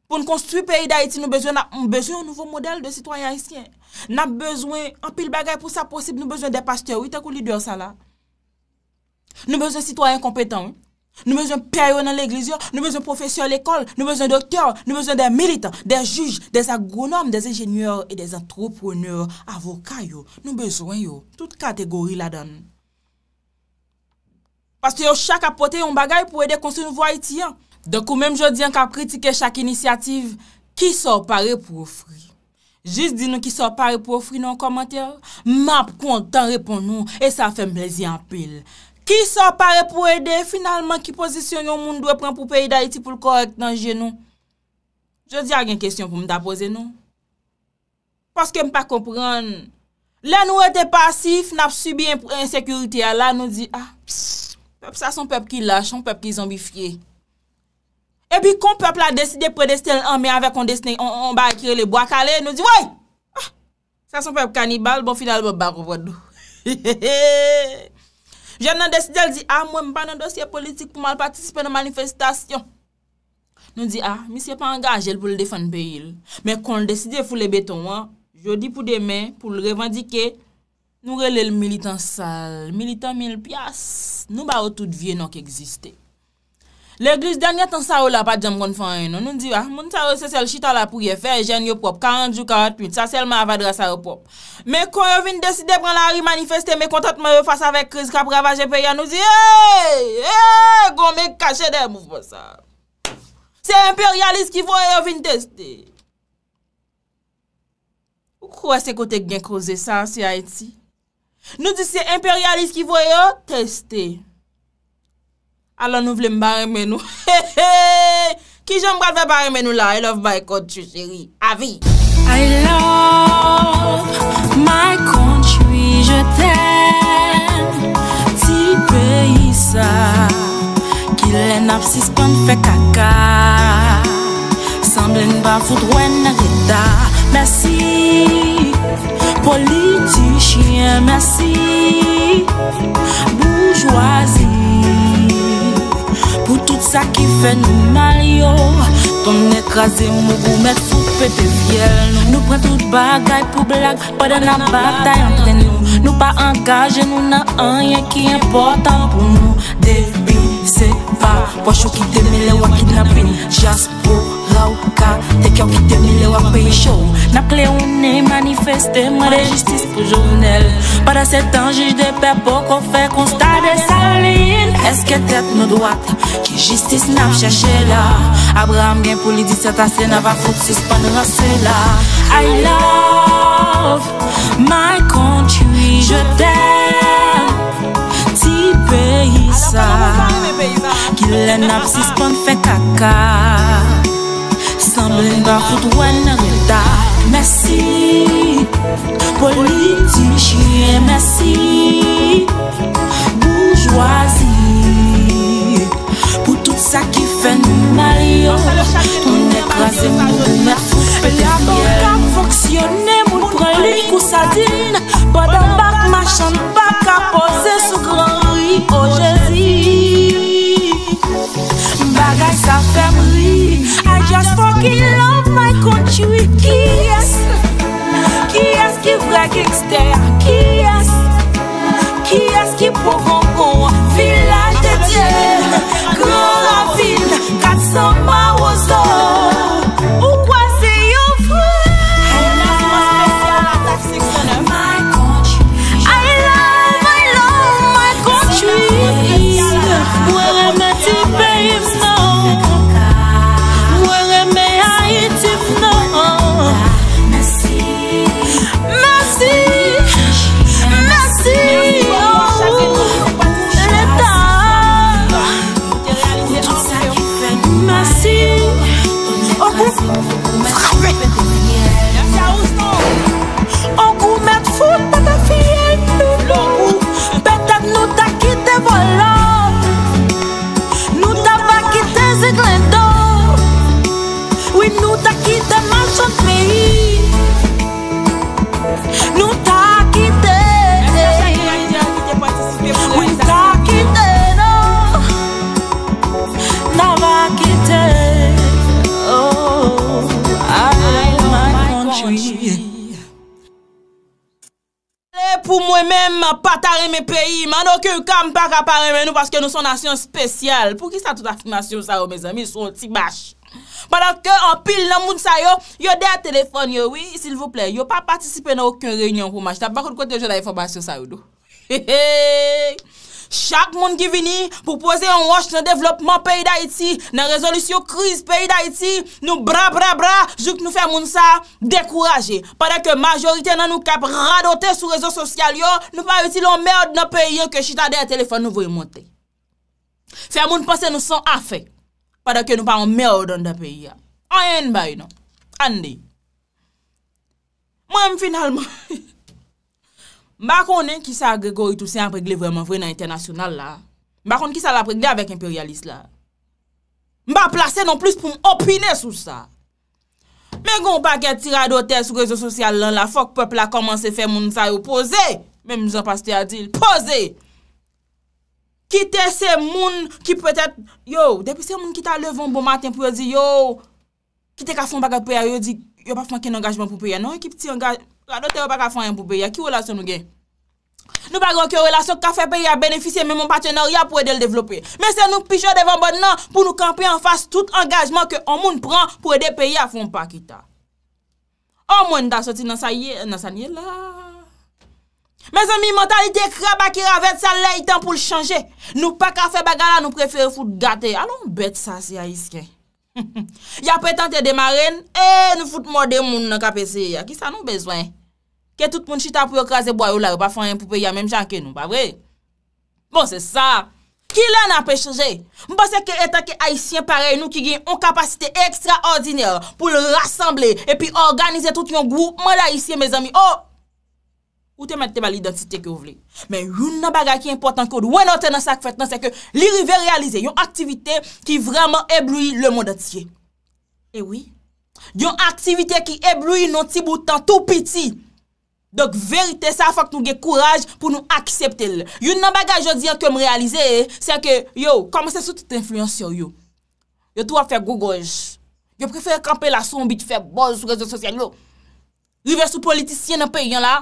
pou nou konstruy peyi d'Haïti nou bezwen, nou bezwen yon nouvo model de sitwoyen Haitien. Nou bezwen, an pil bagay pou sa posib, nou bezwen de pasteur, wite kou li dwe sa la. Nou bezwen sitwoyen kompetant, nou bezwen peyo nan l'eglizyon, nou bezwen profesyon l'ekol, nou bezwen doktor, nou bezwen de militan, de juj, de zagonom, de zengenyeur, e de zantroponeur, avokay yo, nou bezwen yo, tout kategori la dan. Past yo chak apote yon bagay pou ede konstruy yon vou Haïti ya. De kou mèm jò di an ka kritike chak inisiyative, ki sò pare pou ofri? Jis di nou ki sò pare pou ofri nou an komantèr? Mè ap kontan repon nou, e sa fèm lezi an pil. Ki sò pare pou ede, finalman ki posisyon yon moun dwe pran pou pey da iti pou l'korek tanje nou? Jò di a gen kestyon pou mè da pose nou? Paske m pa kompran, lè nou ete pasif, nap subi en pou ensekurite ya la, nou di a, ah, psst, pep sa son pep ki lâch, son pep ki zombifiye. E pi kon peple a deside pre destel an me avè kon destel, an ba akire le bo akale, nou di wèy! Sa ah, son peple kanibal, bon final mè bar wadou. Je nan deside, el di, a mwen ban nan dosye politik pou man l'partisipe nan manifestasyon. Nou di, a, ah, mi se pa angaje l pou l defan be il, men kon deside foule beton wè, jodi pou demè, pou l revandike, nou rele l militan sal, l militan mil pias, nou ba w tout vie non ke egziste. L'eglis danyat an sa ou la pa djam kon fanyen nou, nou diwa, moun sa ou se sel chita la pouye, fè e jen yo prop, 40 jou, 48, sa sel mè avadre sa yo prop. Mè kon yo vin deside pran la ri manifeste, mè kontat mè yo fase avek kriz ka pravaje pe ya, nou diye, eee, eee, gon mè kache de mou fò sa. Se imperialist ki voye yo vin testi. Ou kwa se kote gen kose san se a eti? Nou di se imperialist ki voye yo testi. Alon nou vle mbare menou Ki jom brade mbare menou la I love my country cheri Avi I love my country Je ten Ti peyi sa Ki lena fsispan fe kaka Semble nba foudwen reta Mersi Politi chien Mersi Bourgeoisie Ou tout sa ki fe nou mal yo Ton ekraze mou mou mou Met foupe te fiel nou Nou pren tout bagay pou blag Pwede nan batay anten nou Nou pa angaje nou nan anye ki important pou nou Debi se va Wachou ki temele wakid na bin Jasbo Ou pou ka te kèw ki temi le wak peyi chou Nap kle ou ne manifeste Mwen rejistis pou jounel Pada se tan jish de pe po Ko fe konsta de salin Eske tet nou doat Ki jistis nap chache la Abraham gen pou li diset ase Nava fok sispan rase la I love my country Je tèm ti peyi sa Ki lè nap sispan fe kaka Mwen dan fout wè nè rida Mèsi Politi chie Mèsi Moujwazi Pou tout sa ki fè nou marion Mwen ekrasè moun mè fous Mwen fòksyonè Moun prelik ou sa din Bòdè bak ma chan bak A posè sou kranri Oje zi Bagay sa fèmri I just fucking love my country. Kias. Kias, give like there. Kias, Kias, keep on going, village like the day. Kam pa kaparemen nou paske nou son nasyon spesyal. Pou ki sa tout afimasyon sa yo, me zami? Sou un tig bach. Padakè, an pil nan moun sa yo, yo de a telefon yo, oui, s'il vous plè. Yo pa patisipe nan okun reynyon pou mwache. Ta bakou kote yo jè la eformasyon sa yo, dou. He he! Chak moun ki vini pou pose yon wash nan devlopman peyi da iti, nan rezolusyon kriz peyi da iti, nou bra bra bra, jouk nou fè moun sa dekouraje. Padè ke majorite nan nou kap radote sou rezo sosyal yo, nou pa vetil on merd nan peyi yo ke chita de a telefon nou voy monte. Fè moun pase nou son afè, padè ke nou pa on merd nan da peyi yo. A yon bay nou. Andi. Mwen finalman... Mba konen ki sa Gregori Toussaint pregle vremen vremen nan internasyonal la. Mba konen ki sa la pregle avek imperialist la. Mba plase non plus pou m'opine sou sa. Men goun pa gen tiradote sou rezo sosyal lan la, fok peple la koman se fe moun sa yo pose. Men mizan pa se te adil. Pose! Kite se moun ki pwetet... Yo, depi se moun ki ta levon bon maten pou yo di yo... Kite ka fon bagat pou yo di, yo pa fon ken angajman pou pou yo. Non yon ki pti angajman... Adote yo pa ka fanyan pou peyi a, ki wola se nou gen? Nou pa gwa ki wola se kafe peyi a beneficye, men moun patenorya pou edel devlopi. Men se nou pijon devan bod nan, pou nou kampi an fas tout angajman ke o moun pran pou edel peyi a foun pa kita. O moun da soti nan sa nye la. Men se mi mentalite kre pa ki ravet, sa len itan pou l chanje. Nou pa kafe bagana, nou prefere fout gate. Alon bet sa si a iske. Ya pe tante demaren, e, eh, nou fout mou de moun nan kape se. Ya ki sa nou bezwen. ke tout moun chita pou yo kaze boyo la ou pa fanyen pou peye a menm chan ke nou, ba vre? Bon, se sa, ki lè nan pecheje? Mwen se ke etan ke Haitien pare, nou ki gen yon kapasite ekstraordinèr pou l rassemble e pi organize tout yon gou, mwen l Haitien, mè zanmi, oh! Ou te mète te bali dansi te ke ou vle? Men, yon nan bagay ki important kou, dou wè nan ten nan sak fèt nan, se ke liri ve realize yon aktivite ki vreman ebloui le moun dan tiye. E wè, yon aktivite ki ebloui nou ti boutan tou piti, Donk verite sa fak nou ge kouraj pou nou aksepte l. Yon nan bagaj yo diyo kem realize e, se anke, yo, kama se sou te te influensyon yo, yo tou a fe grou goj. Yo preferi kampe la son bi te fe boj sou rezo sosyal yo. Rive sou politisyen nan pe yon la.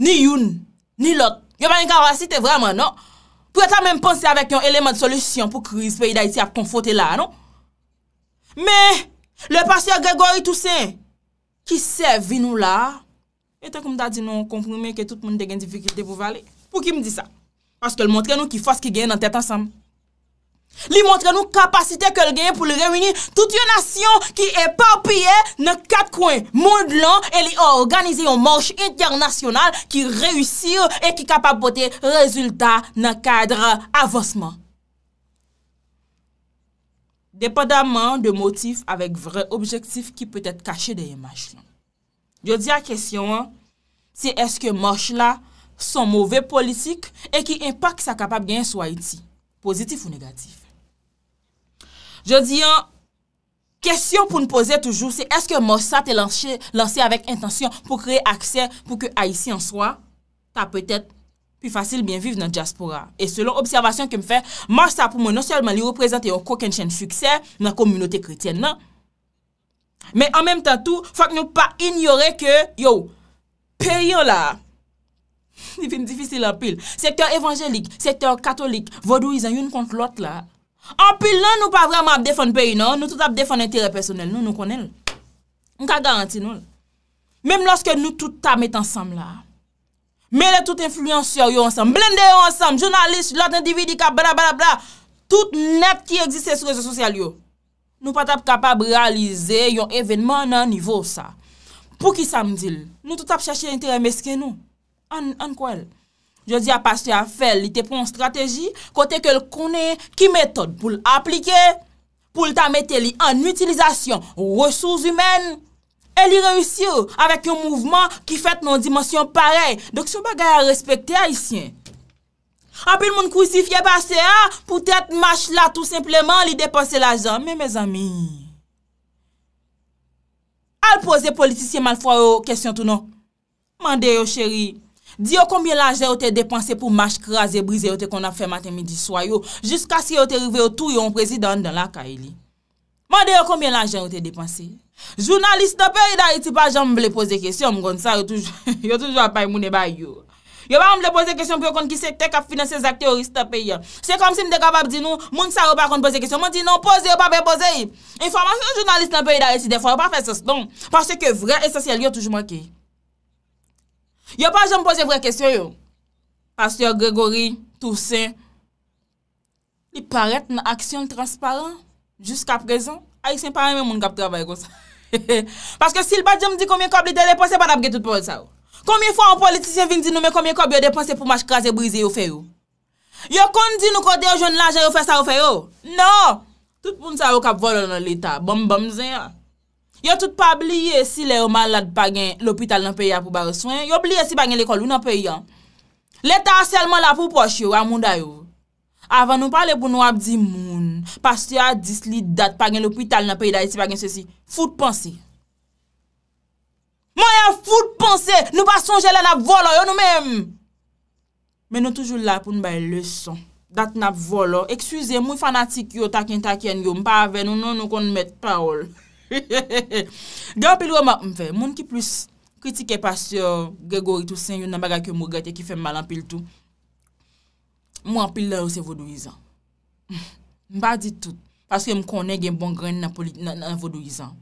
Ni yon, ni lot. Yo man yon karo asite vreman, non? Pwè ta men pense avèk yon eleman solusyon pou kriz pe yon da iti ap kon fote la, non? Me, le pasyon Gregory Toussaint, Ki se vi nou la, etan koum da di nou komproume ke tout moun de gen di fikil de pou vali. Pou ki m di sa? Paske l montre nou ki fos ki gen nan tet asam. Li montre nou kapasite ke l gen pou le remini tout yo nasyon ki epapye nan katkwen moun lan e li a organize yon morsh internasyonal ki reyusir e ki kapapote rezultat nan kadre avosman. depadaman de motif avèk vre objektif ki pwè tè kache de yèmach lan. Je di a kesyon an, se eske mòch la son mouvè politik e ki impak sa kapab gen sou Haiti, pozitif ou negatif. Je di an, kesyon pou n'poze toujou, se eske mòch sa te lanse avèk intansyon pou kreye aksè pou ke Haiti an swa, ta pwè tèt pi fasil bin viv nan diaspora. E selon observation kem fe, mors sa pou moun non selman li reprezenti yon koken chen fiksè nan komunote kretyen nan. Men an menm tan tou, fok nou pa ignore ke, yo, peyo la, di fin difisil an pil, sektor evanjelik, sektor katolik, vodou izan yon kont lot la, an pil lan nou pa vreman ap defon peyo nan, nou tout ap defon entire personel, nou nou konen. Mwen ka garanti nou. Menm loske nou tout a met ansam la, Mele tout influenciyo yo ansam, blende yo ansam, jounalist, lot individi ka, blablabla, tout net ki egzise sou rezo sosyal yo. Nou pat ap kapab realize yon evenman nan nivou sa. Pou ki sa mdil, nou tout ap chache yon teremeske nou. An kou el? Je di apache a fel, li te pon strategi, kote ke l konen ki metode pou l aplike, pou l ta meteli an utilizasyon resouz yomen. E li reysyo avèk yon mouvman ki fèt nan dimensyon parey. Dok sou bagay a respekte a yisyen. Ape l moun kouzifye ba se a, pou tèt mâch la tout simplement li depanse la jan. Me, me zami. Al pose politisyen mal fwa yo kèsyon tou nan. Mandè yo chéri, di yo kombien la jan yo te depanse pou mâch krasè brise yo te kon ap fè matè midi swa yo, jiska si yo te rive yo tou yon prezidant dan la ka e li. Mandè yo kombien la jan yo te depanse. Jounalist nan peyi da yi ti pa jan mble pose kesyon, mgon sa yo toujou apay moun e bay yo. Yo pa mble pose kesyon pou yo kon ki se te kap finansez akte yo ris te peyi yo. Se kom si m dekabab di nou, moun sa yo pa kon pose kesyon, moun di nou pose yo pa pe pose yi. Informasyon jounalist nan peyi da yi ti defo yo pa fe sas ton, pa se ke vre esasyel yo toujou mwen ki. Yo pa jan mpose vre kesyon yo, pa se yo Gregory, Toussaint, ni paret nan aksyon transparant, jusqu'a prezon, a yi se mparemen moun kap travay kon sa. Paske si l badjoum di koumyen kob li de deponse, pa da bge tout poun sa ou. Koumyen fwa an politisyen vin di nou, me koumyen kob yo deponse pou mach kaze brize yo fe ou. Yo kondi nou kode yo joun lanje yo fe sa ou fe ou. Non! Tout poun sa ou kap volon nan l'Etat. Bom bom zen ya. Ah. Yo tout pa bliye si le yo malad pagyen l'opital nan pey ya pou bar souen. Yo bliye si bagyen l'ekol ou nan pey ya. L'Etat aselman la pou poch yo, a moun da yo. Avan nou pale pou nou ap di moun, pastyo a dis li dat pagen l'opital nan peyi da iti pagen se si, foud panse. Mwen a foud panse, nou pa sonje la nap volo, yo nou men. Men nou toujou la pou nou bay le son, dat nap volo, ekswize, mwen fanatik yo, taken taken yo, mpa ave, nou nou kon met paol. Deyo pil yo mwen, mwen ki plus kritike pastyo Gregory Tussin, yon nan baga ki mou gate ki fem malan pil tou. Mwa apil la yo se vodou izan. Mba di tout. Paske m konen gen bon gren nan vodou izan.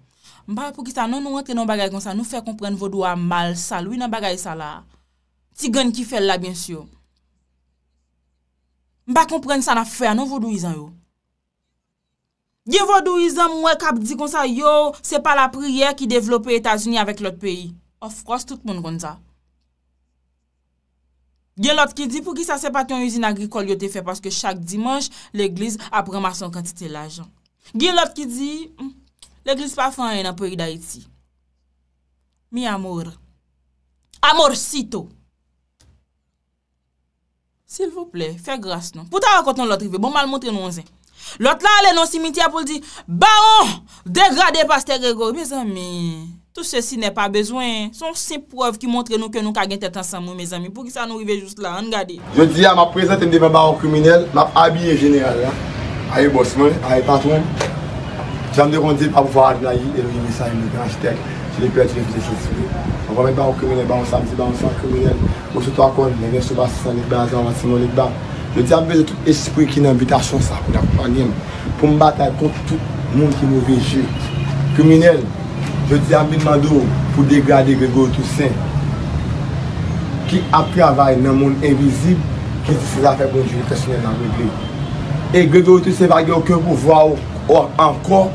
Mba pou ki sa nan nou rentre nan bagay kon sa nou fe kompren vodou a mal sal. Ou nan bagay sa la. Ti gen ki fel la bensyo. Mba kompren sa na fe a nan vodou izan yo. Gen vodou izan mwe kap di kon sa yo se pa la priye ki devlope Etasuni avek lot peyi. Of course tout moun kon sa. Gen lot ki di pou ki sa se pati yon usine agrikol yote fe paske chak dimanj l'egliz apreman son kantite l'ajan. Gen lot ki di, hmm, l'egliz pa fan yon apoyi da iti. Mi amor. Amor sito. Sil vople, fe gras non. Pouta akot non lot rive, bon mal montre nou anzen. Lot la alen nou simitia pou li di, ba an, degrade pas te rego. Bizan mi... tout sèsi nè pa bezwen. Son sèpouèv ki montre nou ke nou ka gen tèt ansamou, mè zami, pou ki sa nou rive jous la, an gade. Je di a, ma prezente mdè mba barou koumine, ma abye genè alè, aye bosman, aye patron, jan mdè rondi, ap vwa adnayi, elon jen misay mdè, jan jtèk, jè lè pèdre jnè fèzè sèsi mdè. Mwa mè barou koumine, barou sa mdè barou sa koumine, mwè sou to akon, mè gen sou ba sè san lèk Je di ambilmado pou deglade Gregor Toussaint Ki ap travay nan moun envizib Ki disi la fe bonjou E Gregor Toussaint va ge ouke pou vwa ou Ou anko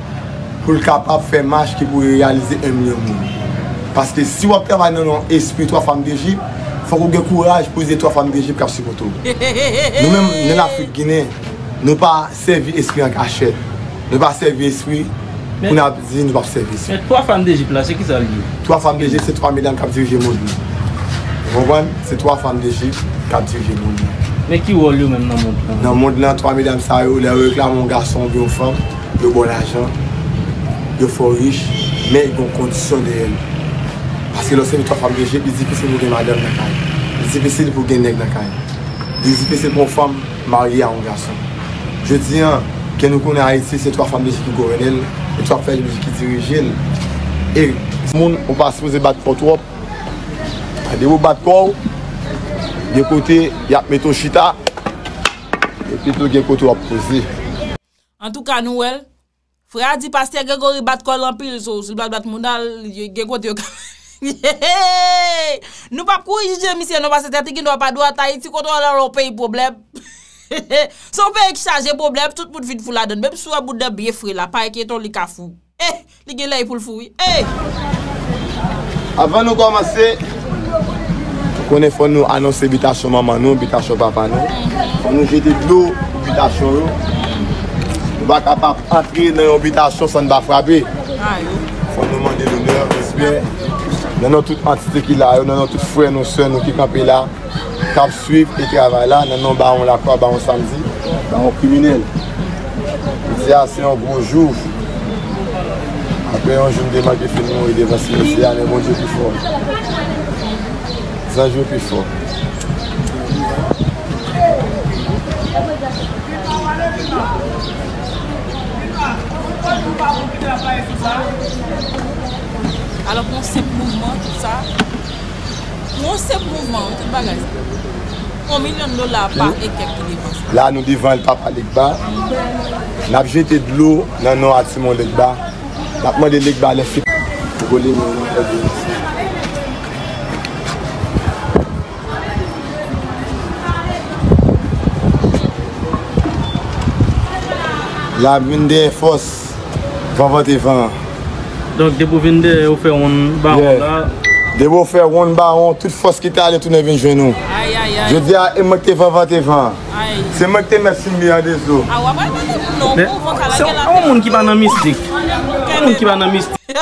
pou l kapap fe match Ki pou realize un milyon moun Paske si wap travay nan an espri Tro fam de jip Fok ou ge kouraj pou ze tro fam de jip kap si potou Nou men men l Afrik Gine Nou pa sevi espri an kachet Nou pa sevi espri pou nan ap zin nou ap sepe se. Mè, 3 fam de jip la, se ki sa li? 3 fam de jip se 3 medan kap dirije moun. Vou mwen, se 3 fam de jip kap dirije moun. Mè ki wou li ou men nan moun? Nan moun nan, 3 medan sa yo, le yo ek la moun gason, yo bon ajan, yo fon rich, mè yon kondisyon de el. Paske lò se mi 3 fam de jip, li zipe se moun gen nadev nakae. Li zipe se moun gen neg nakae. Li zipe se moun fam, mari a moun gason. Je di, kè nou konen a iti, se 3 fam de jip nou goven el, E to ap fèj mouzik ki dirijel. E, moun ou pa se mouze batkot wop. E di wou batkot, genkote yap meto chita, e pito genkote wop pose. An tou ka nou el, fwe a di pastè genkori batkot lampil sou, si blak blak mounal genkote yo kam. Nou pa kou i jemise, nou pa se teti genkote wap adwa ta iti, si kontou wap lopè yi probleme. Son peye ki chanje boblep, tout mout vide fou la den, bep sou a mout de biye fre la, pa ye ki eton li ka fou. Eh, li ge lay pou l fou, eh! Avan nou komanse, konen foun nou anonsi bita chou maman nou, bita chou papa nou, foun nou jeti dlou bita chou nou, nou baka pa patri nan yon bita chou san bafra bi. Foun nou mande lounen, resbe, nan nou tout antite ki la yo, nan nou tout fwe nou, nan nou tout fwe nou ki kampe la yo, Kap swip pe travay la, nan nan baron la kwa, baron samzi, baron kriminel. Si a, ah, se yon bon jouv. Ape yon joun demak e fenou, yon deva se yon, se yon yon bon jouv pi fow. Se yon jouv pi fow. Alon kon se pouvman tout sa? Mwen sep mounvman, mwen te bagan sep. Mwen mi lèm lò la pa ekèk te devan sep. La nou devan l pa pa lekba. Nap jète lò, nan nou atse moun lekba. Nap mwen de lekba lèm fèk. Goli mwen mwen te devan sep. La mwen de fòs. Kwa vò te ven. Donk de pou vèn de ou fè woun ba wò la. De wou fè woun baron, tout fòs ki tè alè tou nevin jwen nou. Je di a, e mèk te fè vanté fè. Se mèk te mèk si mèk de sou. Se wou moun ki ban nan mistik? Moun ki ban nan mistik?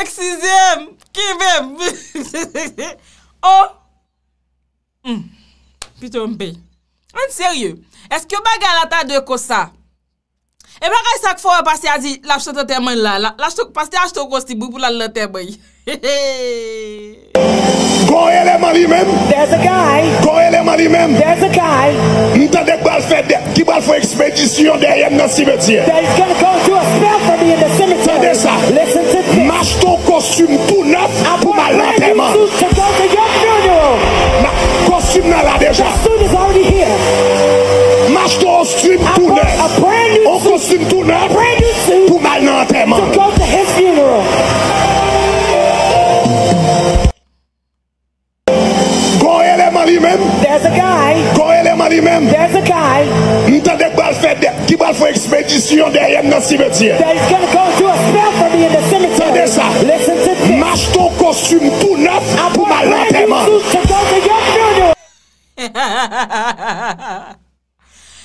Eksizèm! Ki mèm! Oh! Pi tè mpè. An seryè? Esk yo bagan la ta de kosa? Eman kay sak fwo e pasi a zi, laj to te temen la, laj to, pasi te aj to kosti pou laj te temen. He he! Kou e le mani men? There's a guy! Kou e le mani men? There's a guy! Mwen te dek bal fwe, ki bal fwe ekspedisyon deyem nan si betye? There is gonna go to a spell for me in the cemetery! Tade sa! Listen to this! Maj to kostium pou nap pou ma la temen! I'm going to bring you to go to your funeral! Ma kostium nan la deja! The suit is already here! Mache ton kostum tou nef pou mal nan teman. Kou eleman li men? Kou eleman li men? Mte dek bal fèdèp ki bal fè ekspedisyon deyèm nan simetye. Tade sa. Mache ton kostum tou nef pou mal nan teman. Mte dek bal fèdèp ki bal fè ekspedisyon deyèm nan simetye.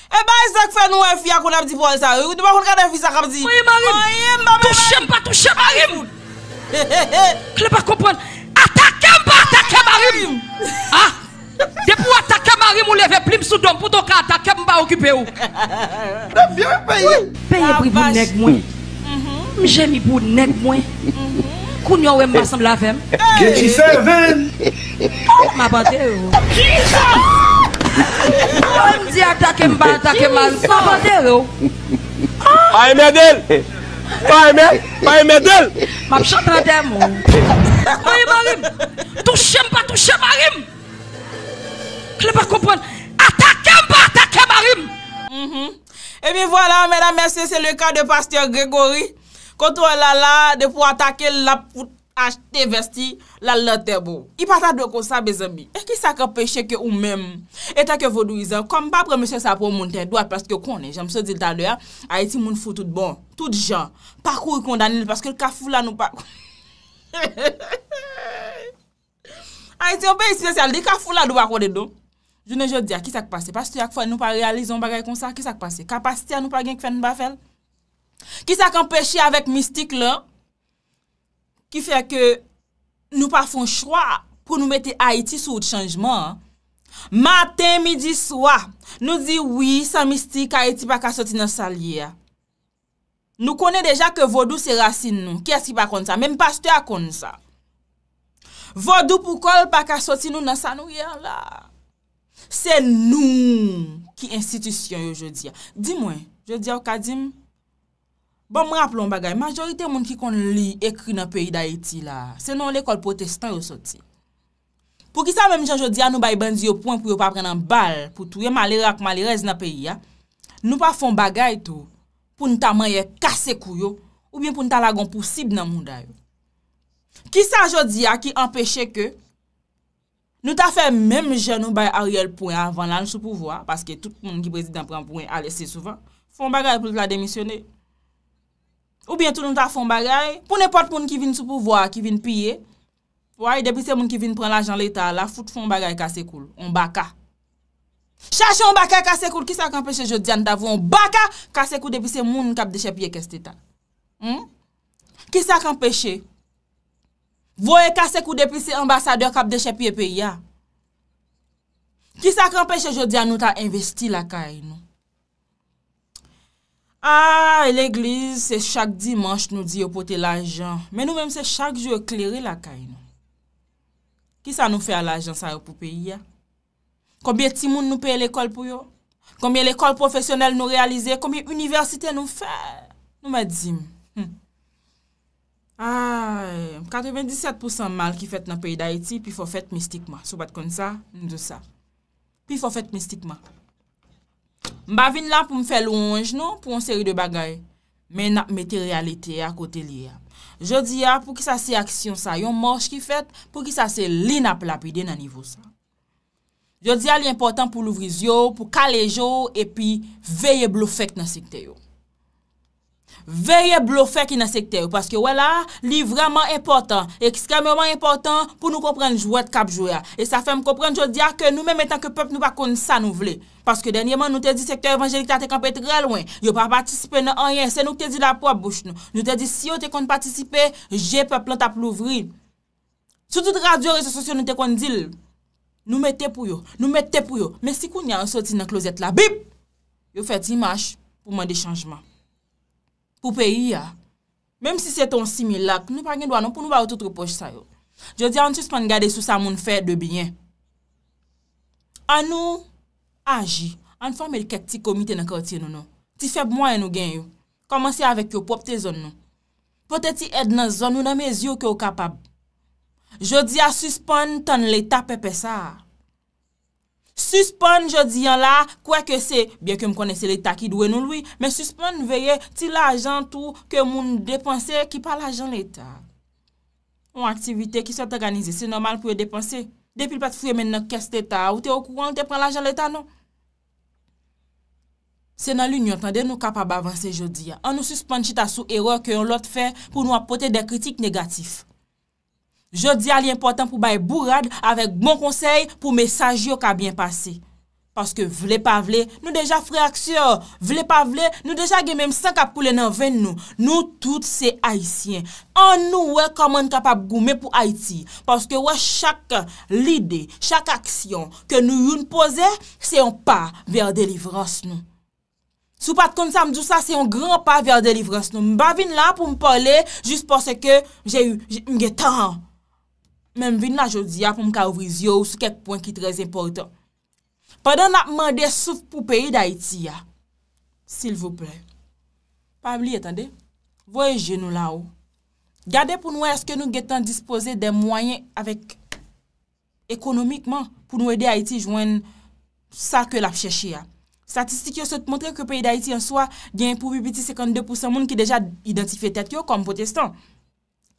E bay se k fè nou e fia kon ap di pou al sa, ou dwa kon kade fisa kap di? Foye marim! Foye mba mm-hmm. mm-hmm. mba mba! Touche mba touche marim! K le bak kompon! Atakem ba! Atakem marim! Ha! Depou atakem marim ou leve plim sudon, pouton ka atakem ba okipe ou! La fye mbe paye! Paye bri pou neg mwen! M jemi pou neg mwen! Koun yo we mba sam lavem? Gici 7! M a bante ou! Gici 7! Mwen mwen di atakem ba atakeman sa A ah! ime del A ime del Mwen chan prater moun A ime del Touche mba touche mba rim Kle pa koupon Atakem ba atakem a rim E mi wala mwen ame se se le ka de pasteur gregori Kont wala la de pou atake la pute Ache te vesti la la te bo. I pata dwe kon sa bezan bi. E ki sa ka peche ke ou menm? E ta ke vodou izan? Kom pa preme se sa pou moun ten dwa paske konen. Jame se di l taler. A eti moun foute bon. Toute jan. Pakou yon kondanil paske l kafou la nou pa... A eti yon pe ispesyal di. Kafou la dwa kone don. Jounen jote di a. Ki sa k pase? Paske yon foy nou pa non? realizon bagay kon sa? Ki sa k pase? Kapasite a nou pa gen kfen bafel? Ki sa kan peche avèk mistik lò? Ki fè ke nou pa fon chwa pou nou mette Haiti sou out chanjman. Maten, midi, swa, nou di oui, sa misti, ki Haiti pa ka soti nan salye. Nou konen deja ke vodu se rasin nou. Kè s'ki pa kon sa? Mèm pa s'te a kon sa. Vodu pou kol pa ka soti nou nan salye la. Se nou ki institisyon yo je di ya. Di mwen, je di ya wakadim. Bon mwen rappelon bagay, majorite moun ki kon li ekri nan peyi da iti la, senon l'ekol protestant yo soti. Po ki sa mwen jen jodi a nou bay banzi yo poun pou yo pa prenen bal pou touye mali rak mali rezi nan peyi ya, nou pa fon bagay tou pou nou ta maye kase kou yo ou bien pou nou ta lagon pou sib nan moun dayo. Ki sa jodi a ki empeshe ke nou ta fe mwen jen nou bay a riyel poun anvan lan sou pouvo a, paske tout moun ki prezident pran poun alese souvan, fon bagay pou la demisyoney. Ou bientoun nou ta fon bagay, pou ne pot pou nou ki vin sou pouvoi, ki vin piye, woye depise moun ki vin pren l'ajan l'Etat, la foute fon bagay kasekoul, on baka. Chache on baka kasekoul, kisa kan peche jodi an ta vou, on baka kasekoul depise moun kap deche piye keste ta. Kisa hmm? kan peche, vouye kasekoul depise ambasadeur kap deche piye pe ya. Kisa kan peche jodi an nou ta investi la kay nou. Ay, ah, l'eglise se chak dimanche nou di yo pote l'ajan, men nou mèm se chak jou e kleri lakay nou. Ki sa nou fè a l'ajan sa yo pou peyi ya? Koubyè timoun nou pè l'ekol pou yo? Koubyè l'ekol profesyonel nou realize, koubyè universite nou fè? Nou mè di m. Hmm. Ay, ah, 97% mal ki fèt nan peyi da iti, pi fò fèt mistikman. Sou bat kon sa, nou dè sa. Pi fò fèt mistikman. Mbavin la pou mfe lonj nou, pou mseri de bagay, men ap mete realite a kote li ya. Jodi ya, pou ki sa se aksyon sa, yon mors ki fet, pou ki sa se li na plapide nan nivou sa. Jodi ya, li important pou louvriz yo, pou kale jo, epi veye bloufek nan sikte yo. Veye blofè ki nan sekteyo, paske wè la, li vreman important, ekskremenman important, pou nou komprenn jouèt kapjouè. E sa fèm komprenn, jò diya, ke nou mèm etan ke pèp nou pa kon sa nou vle. Paske denyèman nou te di sekteyo evanjelik ta te kompè trè lwen, yo pa patisipè nan anyen, se nou te di la pòp bouch nou. Nou te di si yo te kon patisipè, jè pèp lantap louvri. Soutout radio, reso sosyo nou te kon dil. Nou mè te pou yo, nou mè te pou yo. Mè si koun yè an soti nan klozet la, bip! pou peyi ya. Mem si se ton similak, nou pa gen dwanon pou nou ba wote trupoche sa yo. Jodi a anjouspan gade sou sa moun fè de binyen. An nou aji, an fèm el kek ti komite nan kotey nou nou. Ti feb mwen nou gen yo. Komanse avèk yo pou apte zon nou. Pote ti ed nan zon nou nan mezi yo ki yo kapab. Jodi a suspan ton le tap epesa a. Suspon jodi an la, kwe ke se, byen ke m konese l'Etat ki dwe nou lwi, men suspon veye, ti la ajan tou ke moun depanse ki pa la ajan l'Etat. Mwen aktivite ki sot organize, se normal pou e depanse. Depi pat fwe men nan keste ta, ou te okouan ou te pren la ajan l'Etat nou. Se nan l'union, tande nou kapab avanse jodi an. An nou suspon chita sou eror ke yon lot fe pou nou apote de kritik negatif. Je di a li important pou baye bourad avèk bon konsey pou mesaj yo ka bien pase. Paske vle pa vle, nou deja fre aksyon. Vle pa vle, nou deja gemem san kap koule nan ven nou. Nou tout se Haitien. An nou wè koman kap ap goume pou Haiti. Paske wè chak lide, chak aksyon ke nou youn pose, se yon pa vè a delivras nou. Sou pat kon sa mdou sa, se yon gran pa vè a delivras nou. Mbavin la pou mpale, jist pose ke jè yu, mge tan an. men m vin nan jodi a pou m ka ouvri zyo ou sou kek poin ki trez importan. Padan ap mande souf pou peyi d'Haiti ya, sil vople, pabli etande, voye genou la ou. Gade pou nou eske nou getan dispose de mwayen avek, ekonomikman, pou nou ede Haiti jwen sa ke la fcheche ya. Statistik yo se te montre ke peyi d'Haiti an soa gen pou bibiti 52% moun ki deja identife tet yo kom potestan.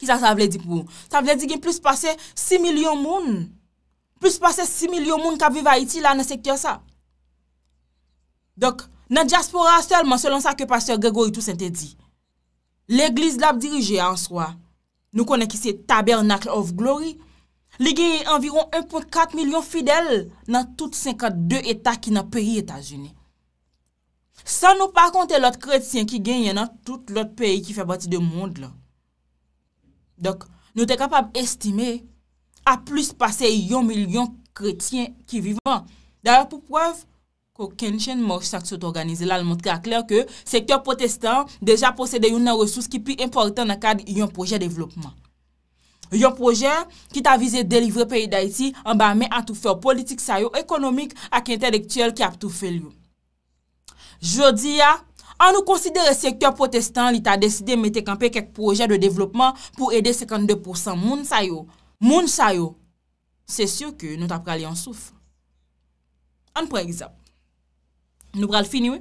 ki sa sa vle di pou. Sa vle di gen plus pase 6 milyon moun. Plus pase 6 milyon moun ka vivay iti la nan sektyon sa. Dok, nan diaspora selman, selon sa ke Pastor Gregory tous ente di, l'Eglise lap dirije an swa, nou konen ki se tabernacle of glory, li gen yon environ 1.4 milyon fidel nan tout 52 etat ki nan peri Etat-Unis. San nou pa konte l'ot kredsyen ki gen yon nan tout l'ot peyi ki fe bati de moun lò. Donk, nou te kapab estime a plus pase yon milyon kretien ki vivan. Daya pou poev, ko Kenshen Morsak sot organize la, l montre a kler ke sektor protestant deja posede yon nan resous ki pi important na kade yon proje devlopman. Yon proje ki ta vize delivre peyi da iti an ba me antoufe o politik sayo, ekonomik ak intelektuel ki ap toufe liyo. Jodi ya... An nou konsidere sektor protestant, li ta deside mette kampe kek proje de devlopman pou ede 52% moun sayo. Moun sayo. Se syo ke nou ta prale yon souf. An pou ekzap. Nou pral fini we.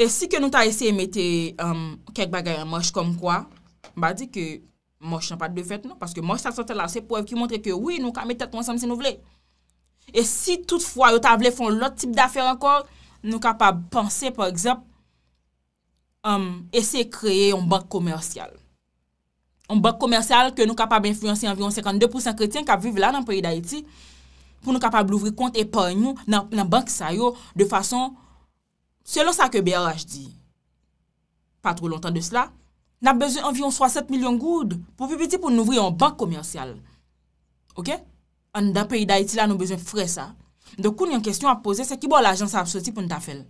E si ke nou ta ese mette um, kek bagay an mosh kom kwa, ba di ke mosh nan pat de fet non. Paske mosh sa sote la sepou ev ki montre ke oui nou ka mette toun samsi nou vle. E si toutfwa yo table fon lot tip dafer ankor, nou ka pa pense por ekzap ese kreye yon bank komersyal. Yon bank komersyal ke nou kapab enfuansi anvion 52% kretien kap vive la nan peri da iti pou nou kapab louvri kont epanyou nan bank sayo de fason selon sa ke BAH di. Patrou lontan de sla. Nan bezon anvion 67 milyon goud pou pipiti pou nouvri yon bank komersyal. Ok? An dan peri da iti la nou bezon fre sa. Dokoun yon kestyon apose se ki bo l'ajans ap soti pou nou ta fel.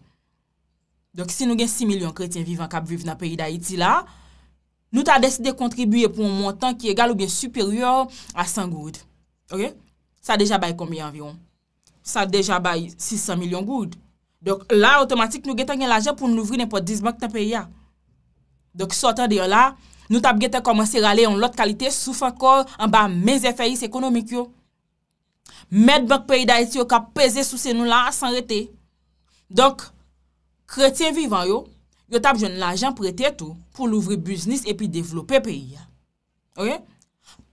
Donk si nou gen 6 milyon kretien vivant kap viv nan peyi da iti la, nou ta deside kontribuye pou un montan ki egal ou gen superior a 100 goud. Ok? Sa deja bay konbiyan vyon. Sa deja bay 600 milyon goud. Donk la, otomatik nou gen ten gen la jen pou nou vri nepo 10 bank ten peyi ya. Donk sotan diyo la, nou tap gen ten komanse rale yon lot kalite souf akor an ba meze feyis ekonomik yo. Med bank peyi da iti yo kap peze sou se nou la san rete. Donk, kretien vivan yo, yo tab joun l'ajan prete to pou l'ouvri buznis e pi devlopè peyi ya. Oye?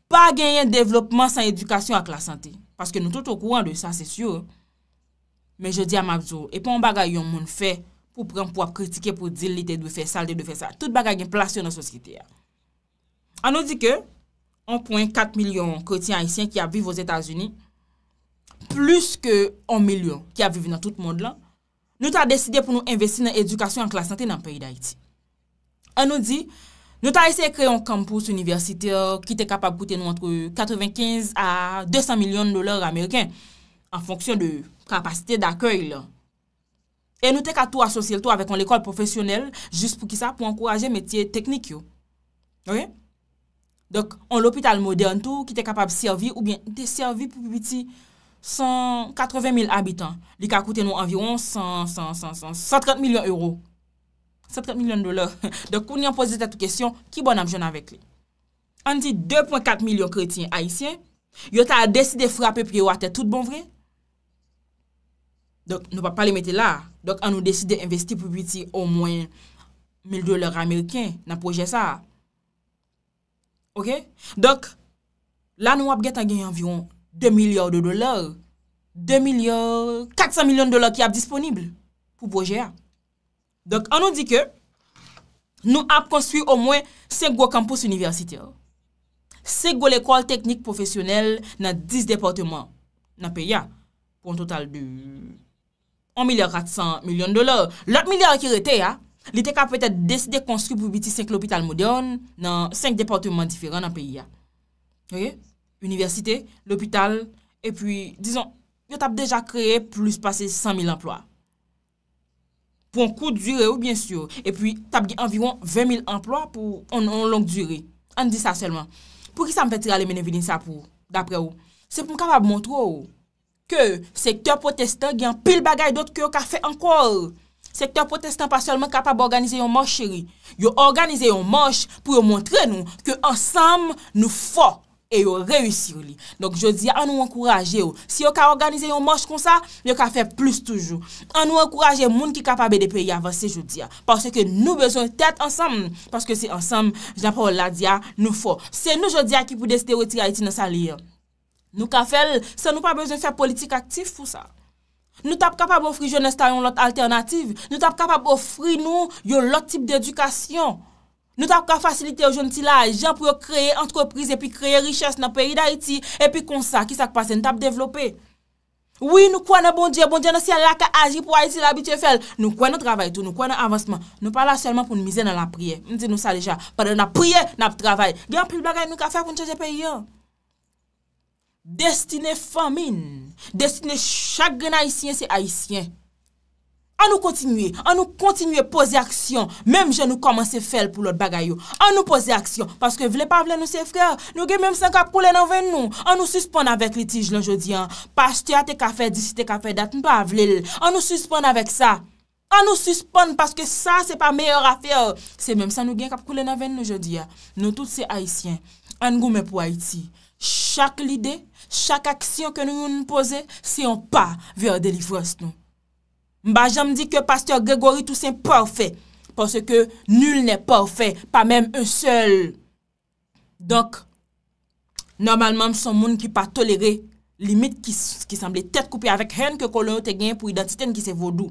Pa genyen devlopman san edukasyon ak la sante. Paske nou tout ou kouan de sa, se syo. Men je di a mabzo, epon bagay yon moun fe pou prem pou ap kritike, pou dilite, dwe fe salde, dwe fe sa. Tout bagay gen plasyon nan soskite ya. An nou di ke, 1.4 milyon kretien haisyen ki a viv os Etats-Unis, plus ke 1 milyon ki a viv nan tout moun de lan, nou ta deside pou nou investi nan edukasyon an klasante nan payi da iti. An nou di, nou ta ese kreyon kampous universite ki te kapab koute nou antre 95 a 200 milyon dolar Ameriken an fonksyon de kapasite d'akoy la. E nou te ka tou asosye tou avèk an l'ekol profesyonel jist pou ki sa pou ankoraje metye teknik yo. Ok? Dok, an l'opital modern tou ki te kapab servi ou bien te servi pou pibiti 180 mil abitan li ka koute nou anviron 130 milyon euro. 130 milyon dolar. Dok, kou ni anpozite tou kesyon, ki bon anpjon avèk li? An ti 2.4 milyon kretien haisyen, yo ta a deside frape priyo atè tout bon vre? Dok, nou pa pali mette la. Dok, an nou deside investi pou biti au mwen 1000 dolar ameriken nan proje sa. Ok? Dok, la nou apget an gen yon anviron 2 milyar de dolar. 2 milyar, 400 milyon dolar ki ap disponible pou boje ya. Dok anon di ke, nou ap konstruy ou mwen 5 wakampos universite yo. 5 wakampos teknik profesyonel nan 10 departement nan peyi ya. Pon total de 1 milyar 400 milyon dolar. La milyar ki rete ya, li te ka pwete deside konstruy pou biti 5 lopital modern nan 5 departement diferan nan peyi ya. Yo ye? Université, l'hôpital, et puis, disons, yo tap deja kreye plus passe 100 000 emplois. Pou an kou dure ou, bien sûr, et puis, tap ge environ 20 000 emplois pou an an long dure. An di sa selman. Pou ki sa mpe tre ale mene vidin sa pou, dapre ou? Se pou m kapab mwontro ou, oh, ke sektèr protestant gen pil bagay d'ot ke yo ka fe ankor. Sektèr protestant pa selman kapab organize yon mòch chéri. Yo organize yon mòch pou yon mwontre nou ke ansam nou fò. E yo reyusir li. Donk jodia an nou an kouraje yo. Si yo ka organize yo mosh kon sa, yo ka fe plus toujou. An nou an kouraje moun ki kapabe de pe yi avanse jodia. Pase ke nou bezon tete ansam. Pase ke si ansam, jan pa ou la dia nou fo. Se nou jodia ki pou dese de weti a iti nan sa li yo. Nou ka fel, se nou pa bezon fe politik aktif ou sa. Nou tap kapab ofri jone staryon lot alternatif. Nou tap kapab ofri nou yon lot tip de edukasyon. Nou tap ka fasilite oujon ti la ajan pou yo kreye antreprise epi kreye riches nan peyi da iti epi konsa ki sak pase nou tap developpe. Ouye nou kwa nan bon diye, bon diye nan siya la ka aji pou a iti la bitye fel. Nou kwa nan travay tou, nou kwa nan avansman. Nou pala selman pou nou mize nan la priye. Nou di nou sa leja. Padè nan priye nan ap travay. Gyan priye bagay nou ka fay pou nou chaje peyi yo. Destine famin. Destine chak gen haisyen se haisyen. An nou kontinuye, an nou kontinuye pose aksyon. Mem jen nou komanse fel pou lot bagay yo. An nou pose aksyon. Paske vle pa vle nou se frè. Nou gen menm san kap koule nan ven nou. An nou suspon avèk litij lan jodi an. Pas te a te kafe, disi te kafe dat nou pa vle. An nou suspon avèk sa. An nou suspon paske sa se pa meyor afe. Se menm san nou gen kap koule nan ven nou jodi an. Nou tout se Haitien, an goumen pou Haiti. Chak lide, chak aksyon ke nou yon pose, se yon pa vle a delifos nou. Mba jan mdi ke Pastor Gregory tout sen porfè, porsè ke nul nè porfè, pa mèm un sèl. Dok, normalman mson moun ki pa tolere, limit ki semblè tèt koupè avèk hen ke kolon yo te gen pou identiten ki se vodou.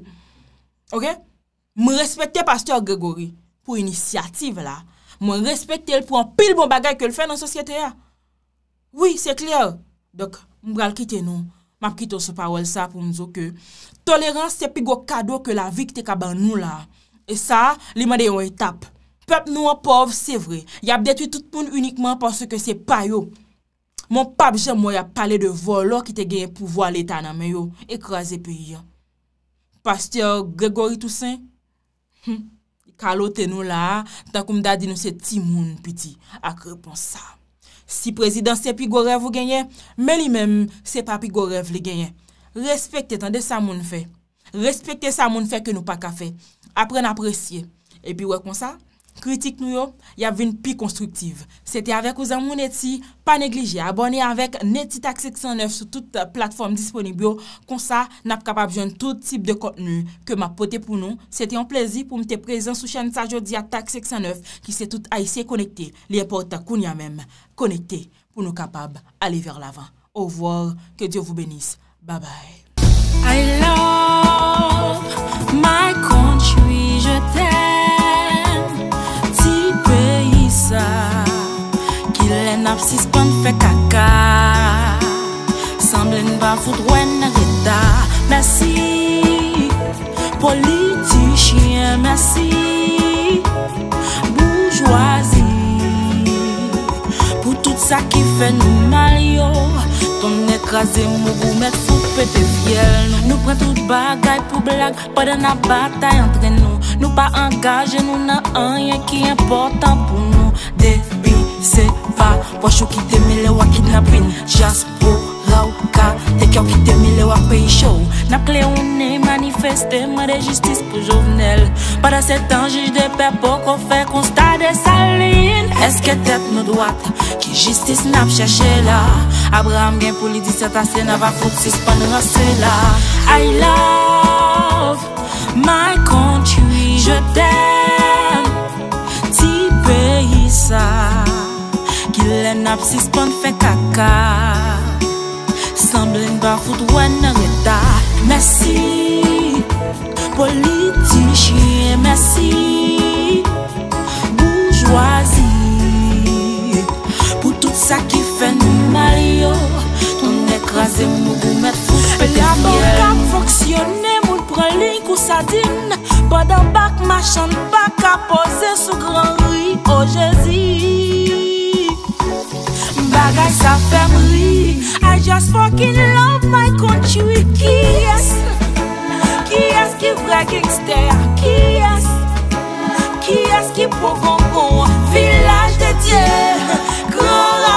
Ok? Mw respektè Pastor Gregory pou inisiativ la. Mw respektè l pou an pil bon bagay ke l fè nan sosyete ya. Oui, sè kliar. Dok, mbra l kite nou. Map kite ou se parol sa pou mzo ke... Tolerans se pi go kado ke la vi ki te kaban nou la. E sa, li man de yon etap. Pep nou an pov, se vre. Yap detu tout moun unikman porske se payo. Mon pap jen mwen ap pale de volo ki te genye pou vo ale tanan men yo. Ekraze pe yon. Pastye Gregory Toussaint? Kalo te nou la, tankou mda di nou se timoun piti. Ak repons sa. Si prezident se pi go rev ou genye, men li men se pa pi go rev li genye. Respekte tan de sa moun fè. Respekte sa moun fè ke nou pa ka fè. Apre n'apresye. E pi wè kon sa, kritik nou yo, y ap ven pi konstruktiv. Se te avek ou zan moun eti, pa neglijye. Abone avek neti Tak 609 sou tout euh, platform disponibyo. Kon sa, nap kapab joun tout tip de kontenu ke map pote pou nou. Se te yon plezi pou mte prezen sou chen sa jodi a Tak 609 ki se tout a isye konekte. Li importan koun ya mem. Konekte pou nou kapab ale ver lavan. Ou vwoar, ke Diyo vou benis. I love my country Je t'aime Ti peyi sa Ki lè nap si spon fè kaka San blè n'va foud wè nè rida Mèsi politi chien Mèsi boujwazi Pou tout sa ki fè nou mal yo Ton ekraze mou mou mèd foupè te fiel nou Nou pren tout bagay pou blag Padè nan batay entre nou Nou pa angaje nou nan anye ki importan pou nou Debi se va Wachou ki teme le wakit napin Jas pou lawka Tekyaw ki teme le wak pey chou Nap kle ou ne manifestè Mè de jistis pou jounel Padè se tanjish de pep Poko fè konsta de sali Eske tet nou doat ki jistis nap chache la Abraham gen politis yata se na vafout si span rase la I love my country Je ten ti peyi sa Ki le nap si span fe kaka Samblen bafout wene reta Mersi politishe Mersi bourgeoisie Sa ki fè nou maryo Toun ek razè mou mè fous Pè la bok a foksyonè Moun prè ling kousa din Bada bak ma chan bak A pose sou gran ri Oje oh, zi Bagay sa fè mri I just fokin love my country Ki es Ki es ki vre kingster Ki es Ki es ki pokon kon Vilaj de diè Kora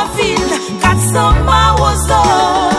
summer was done.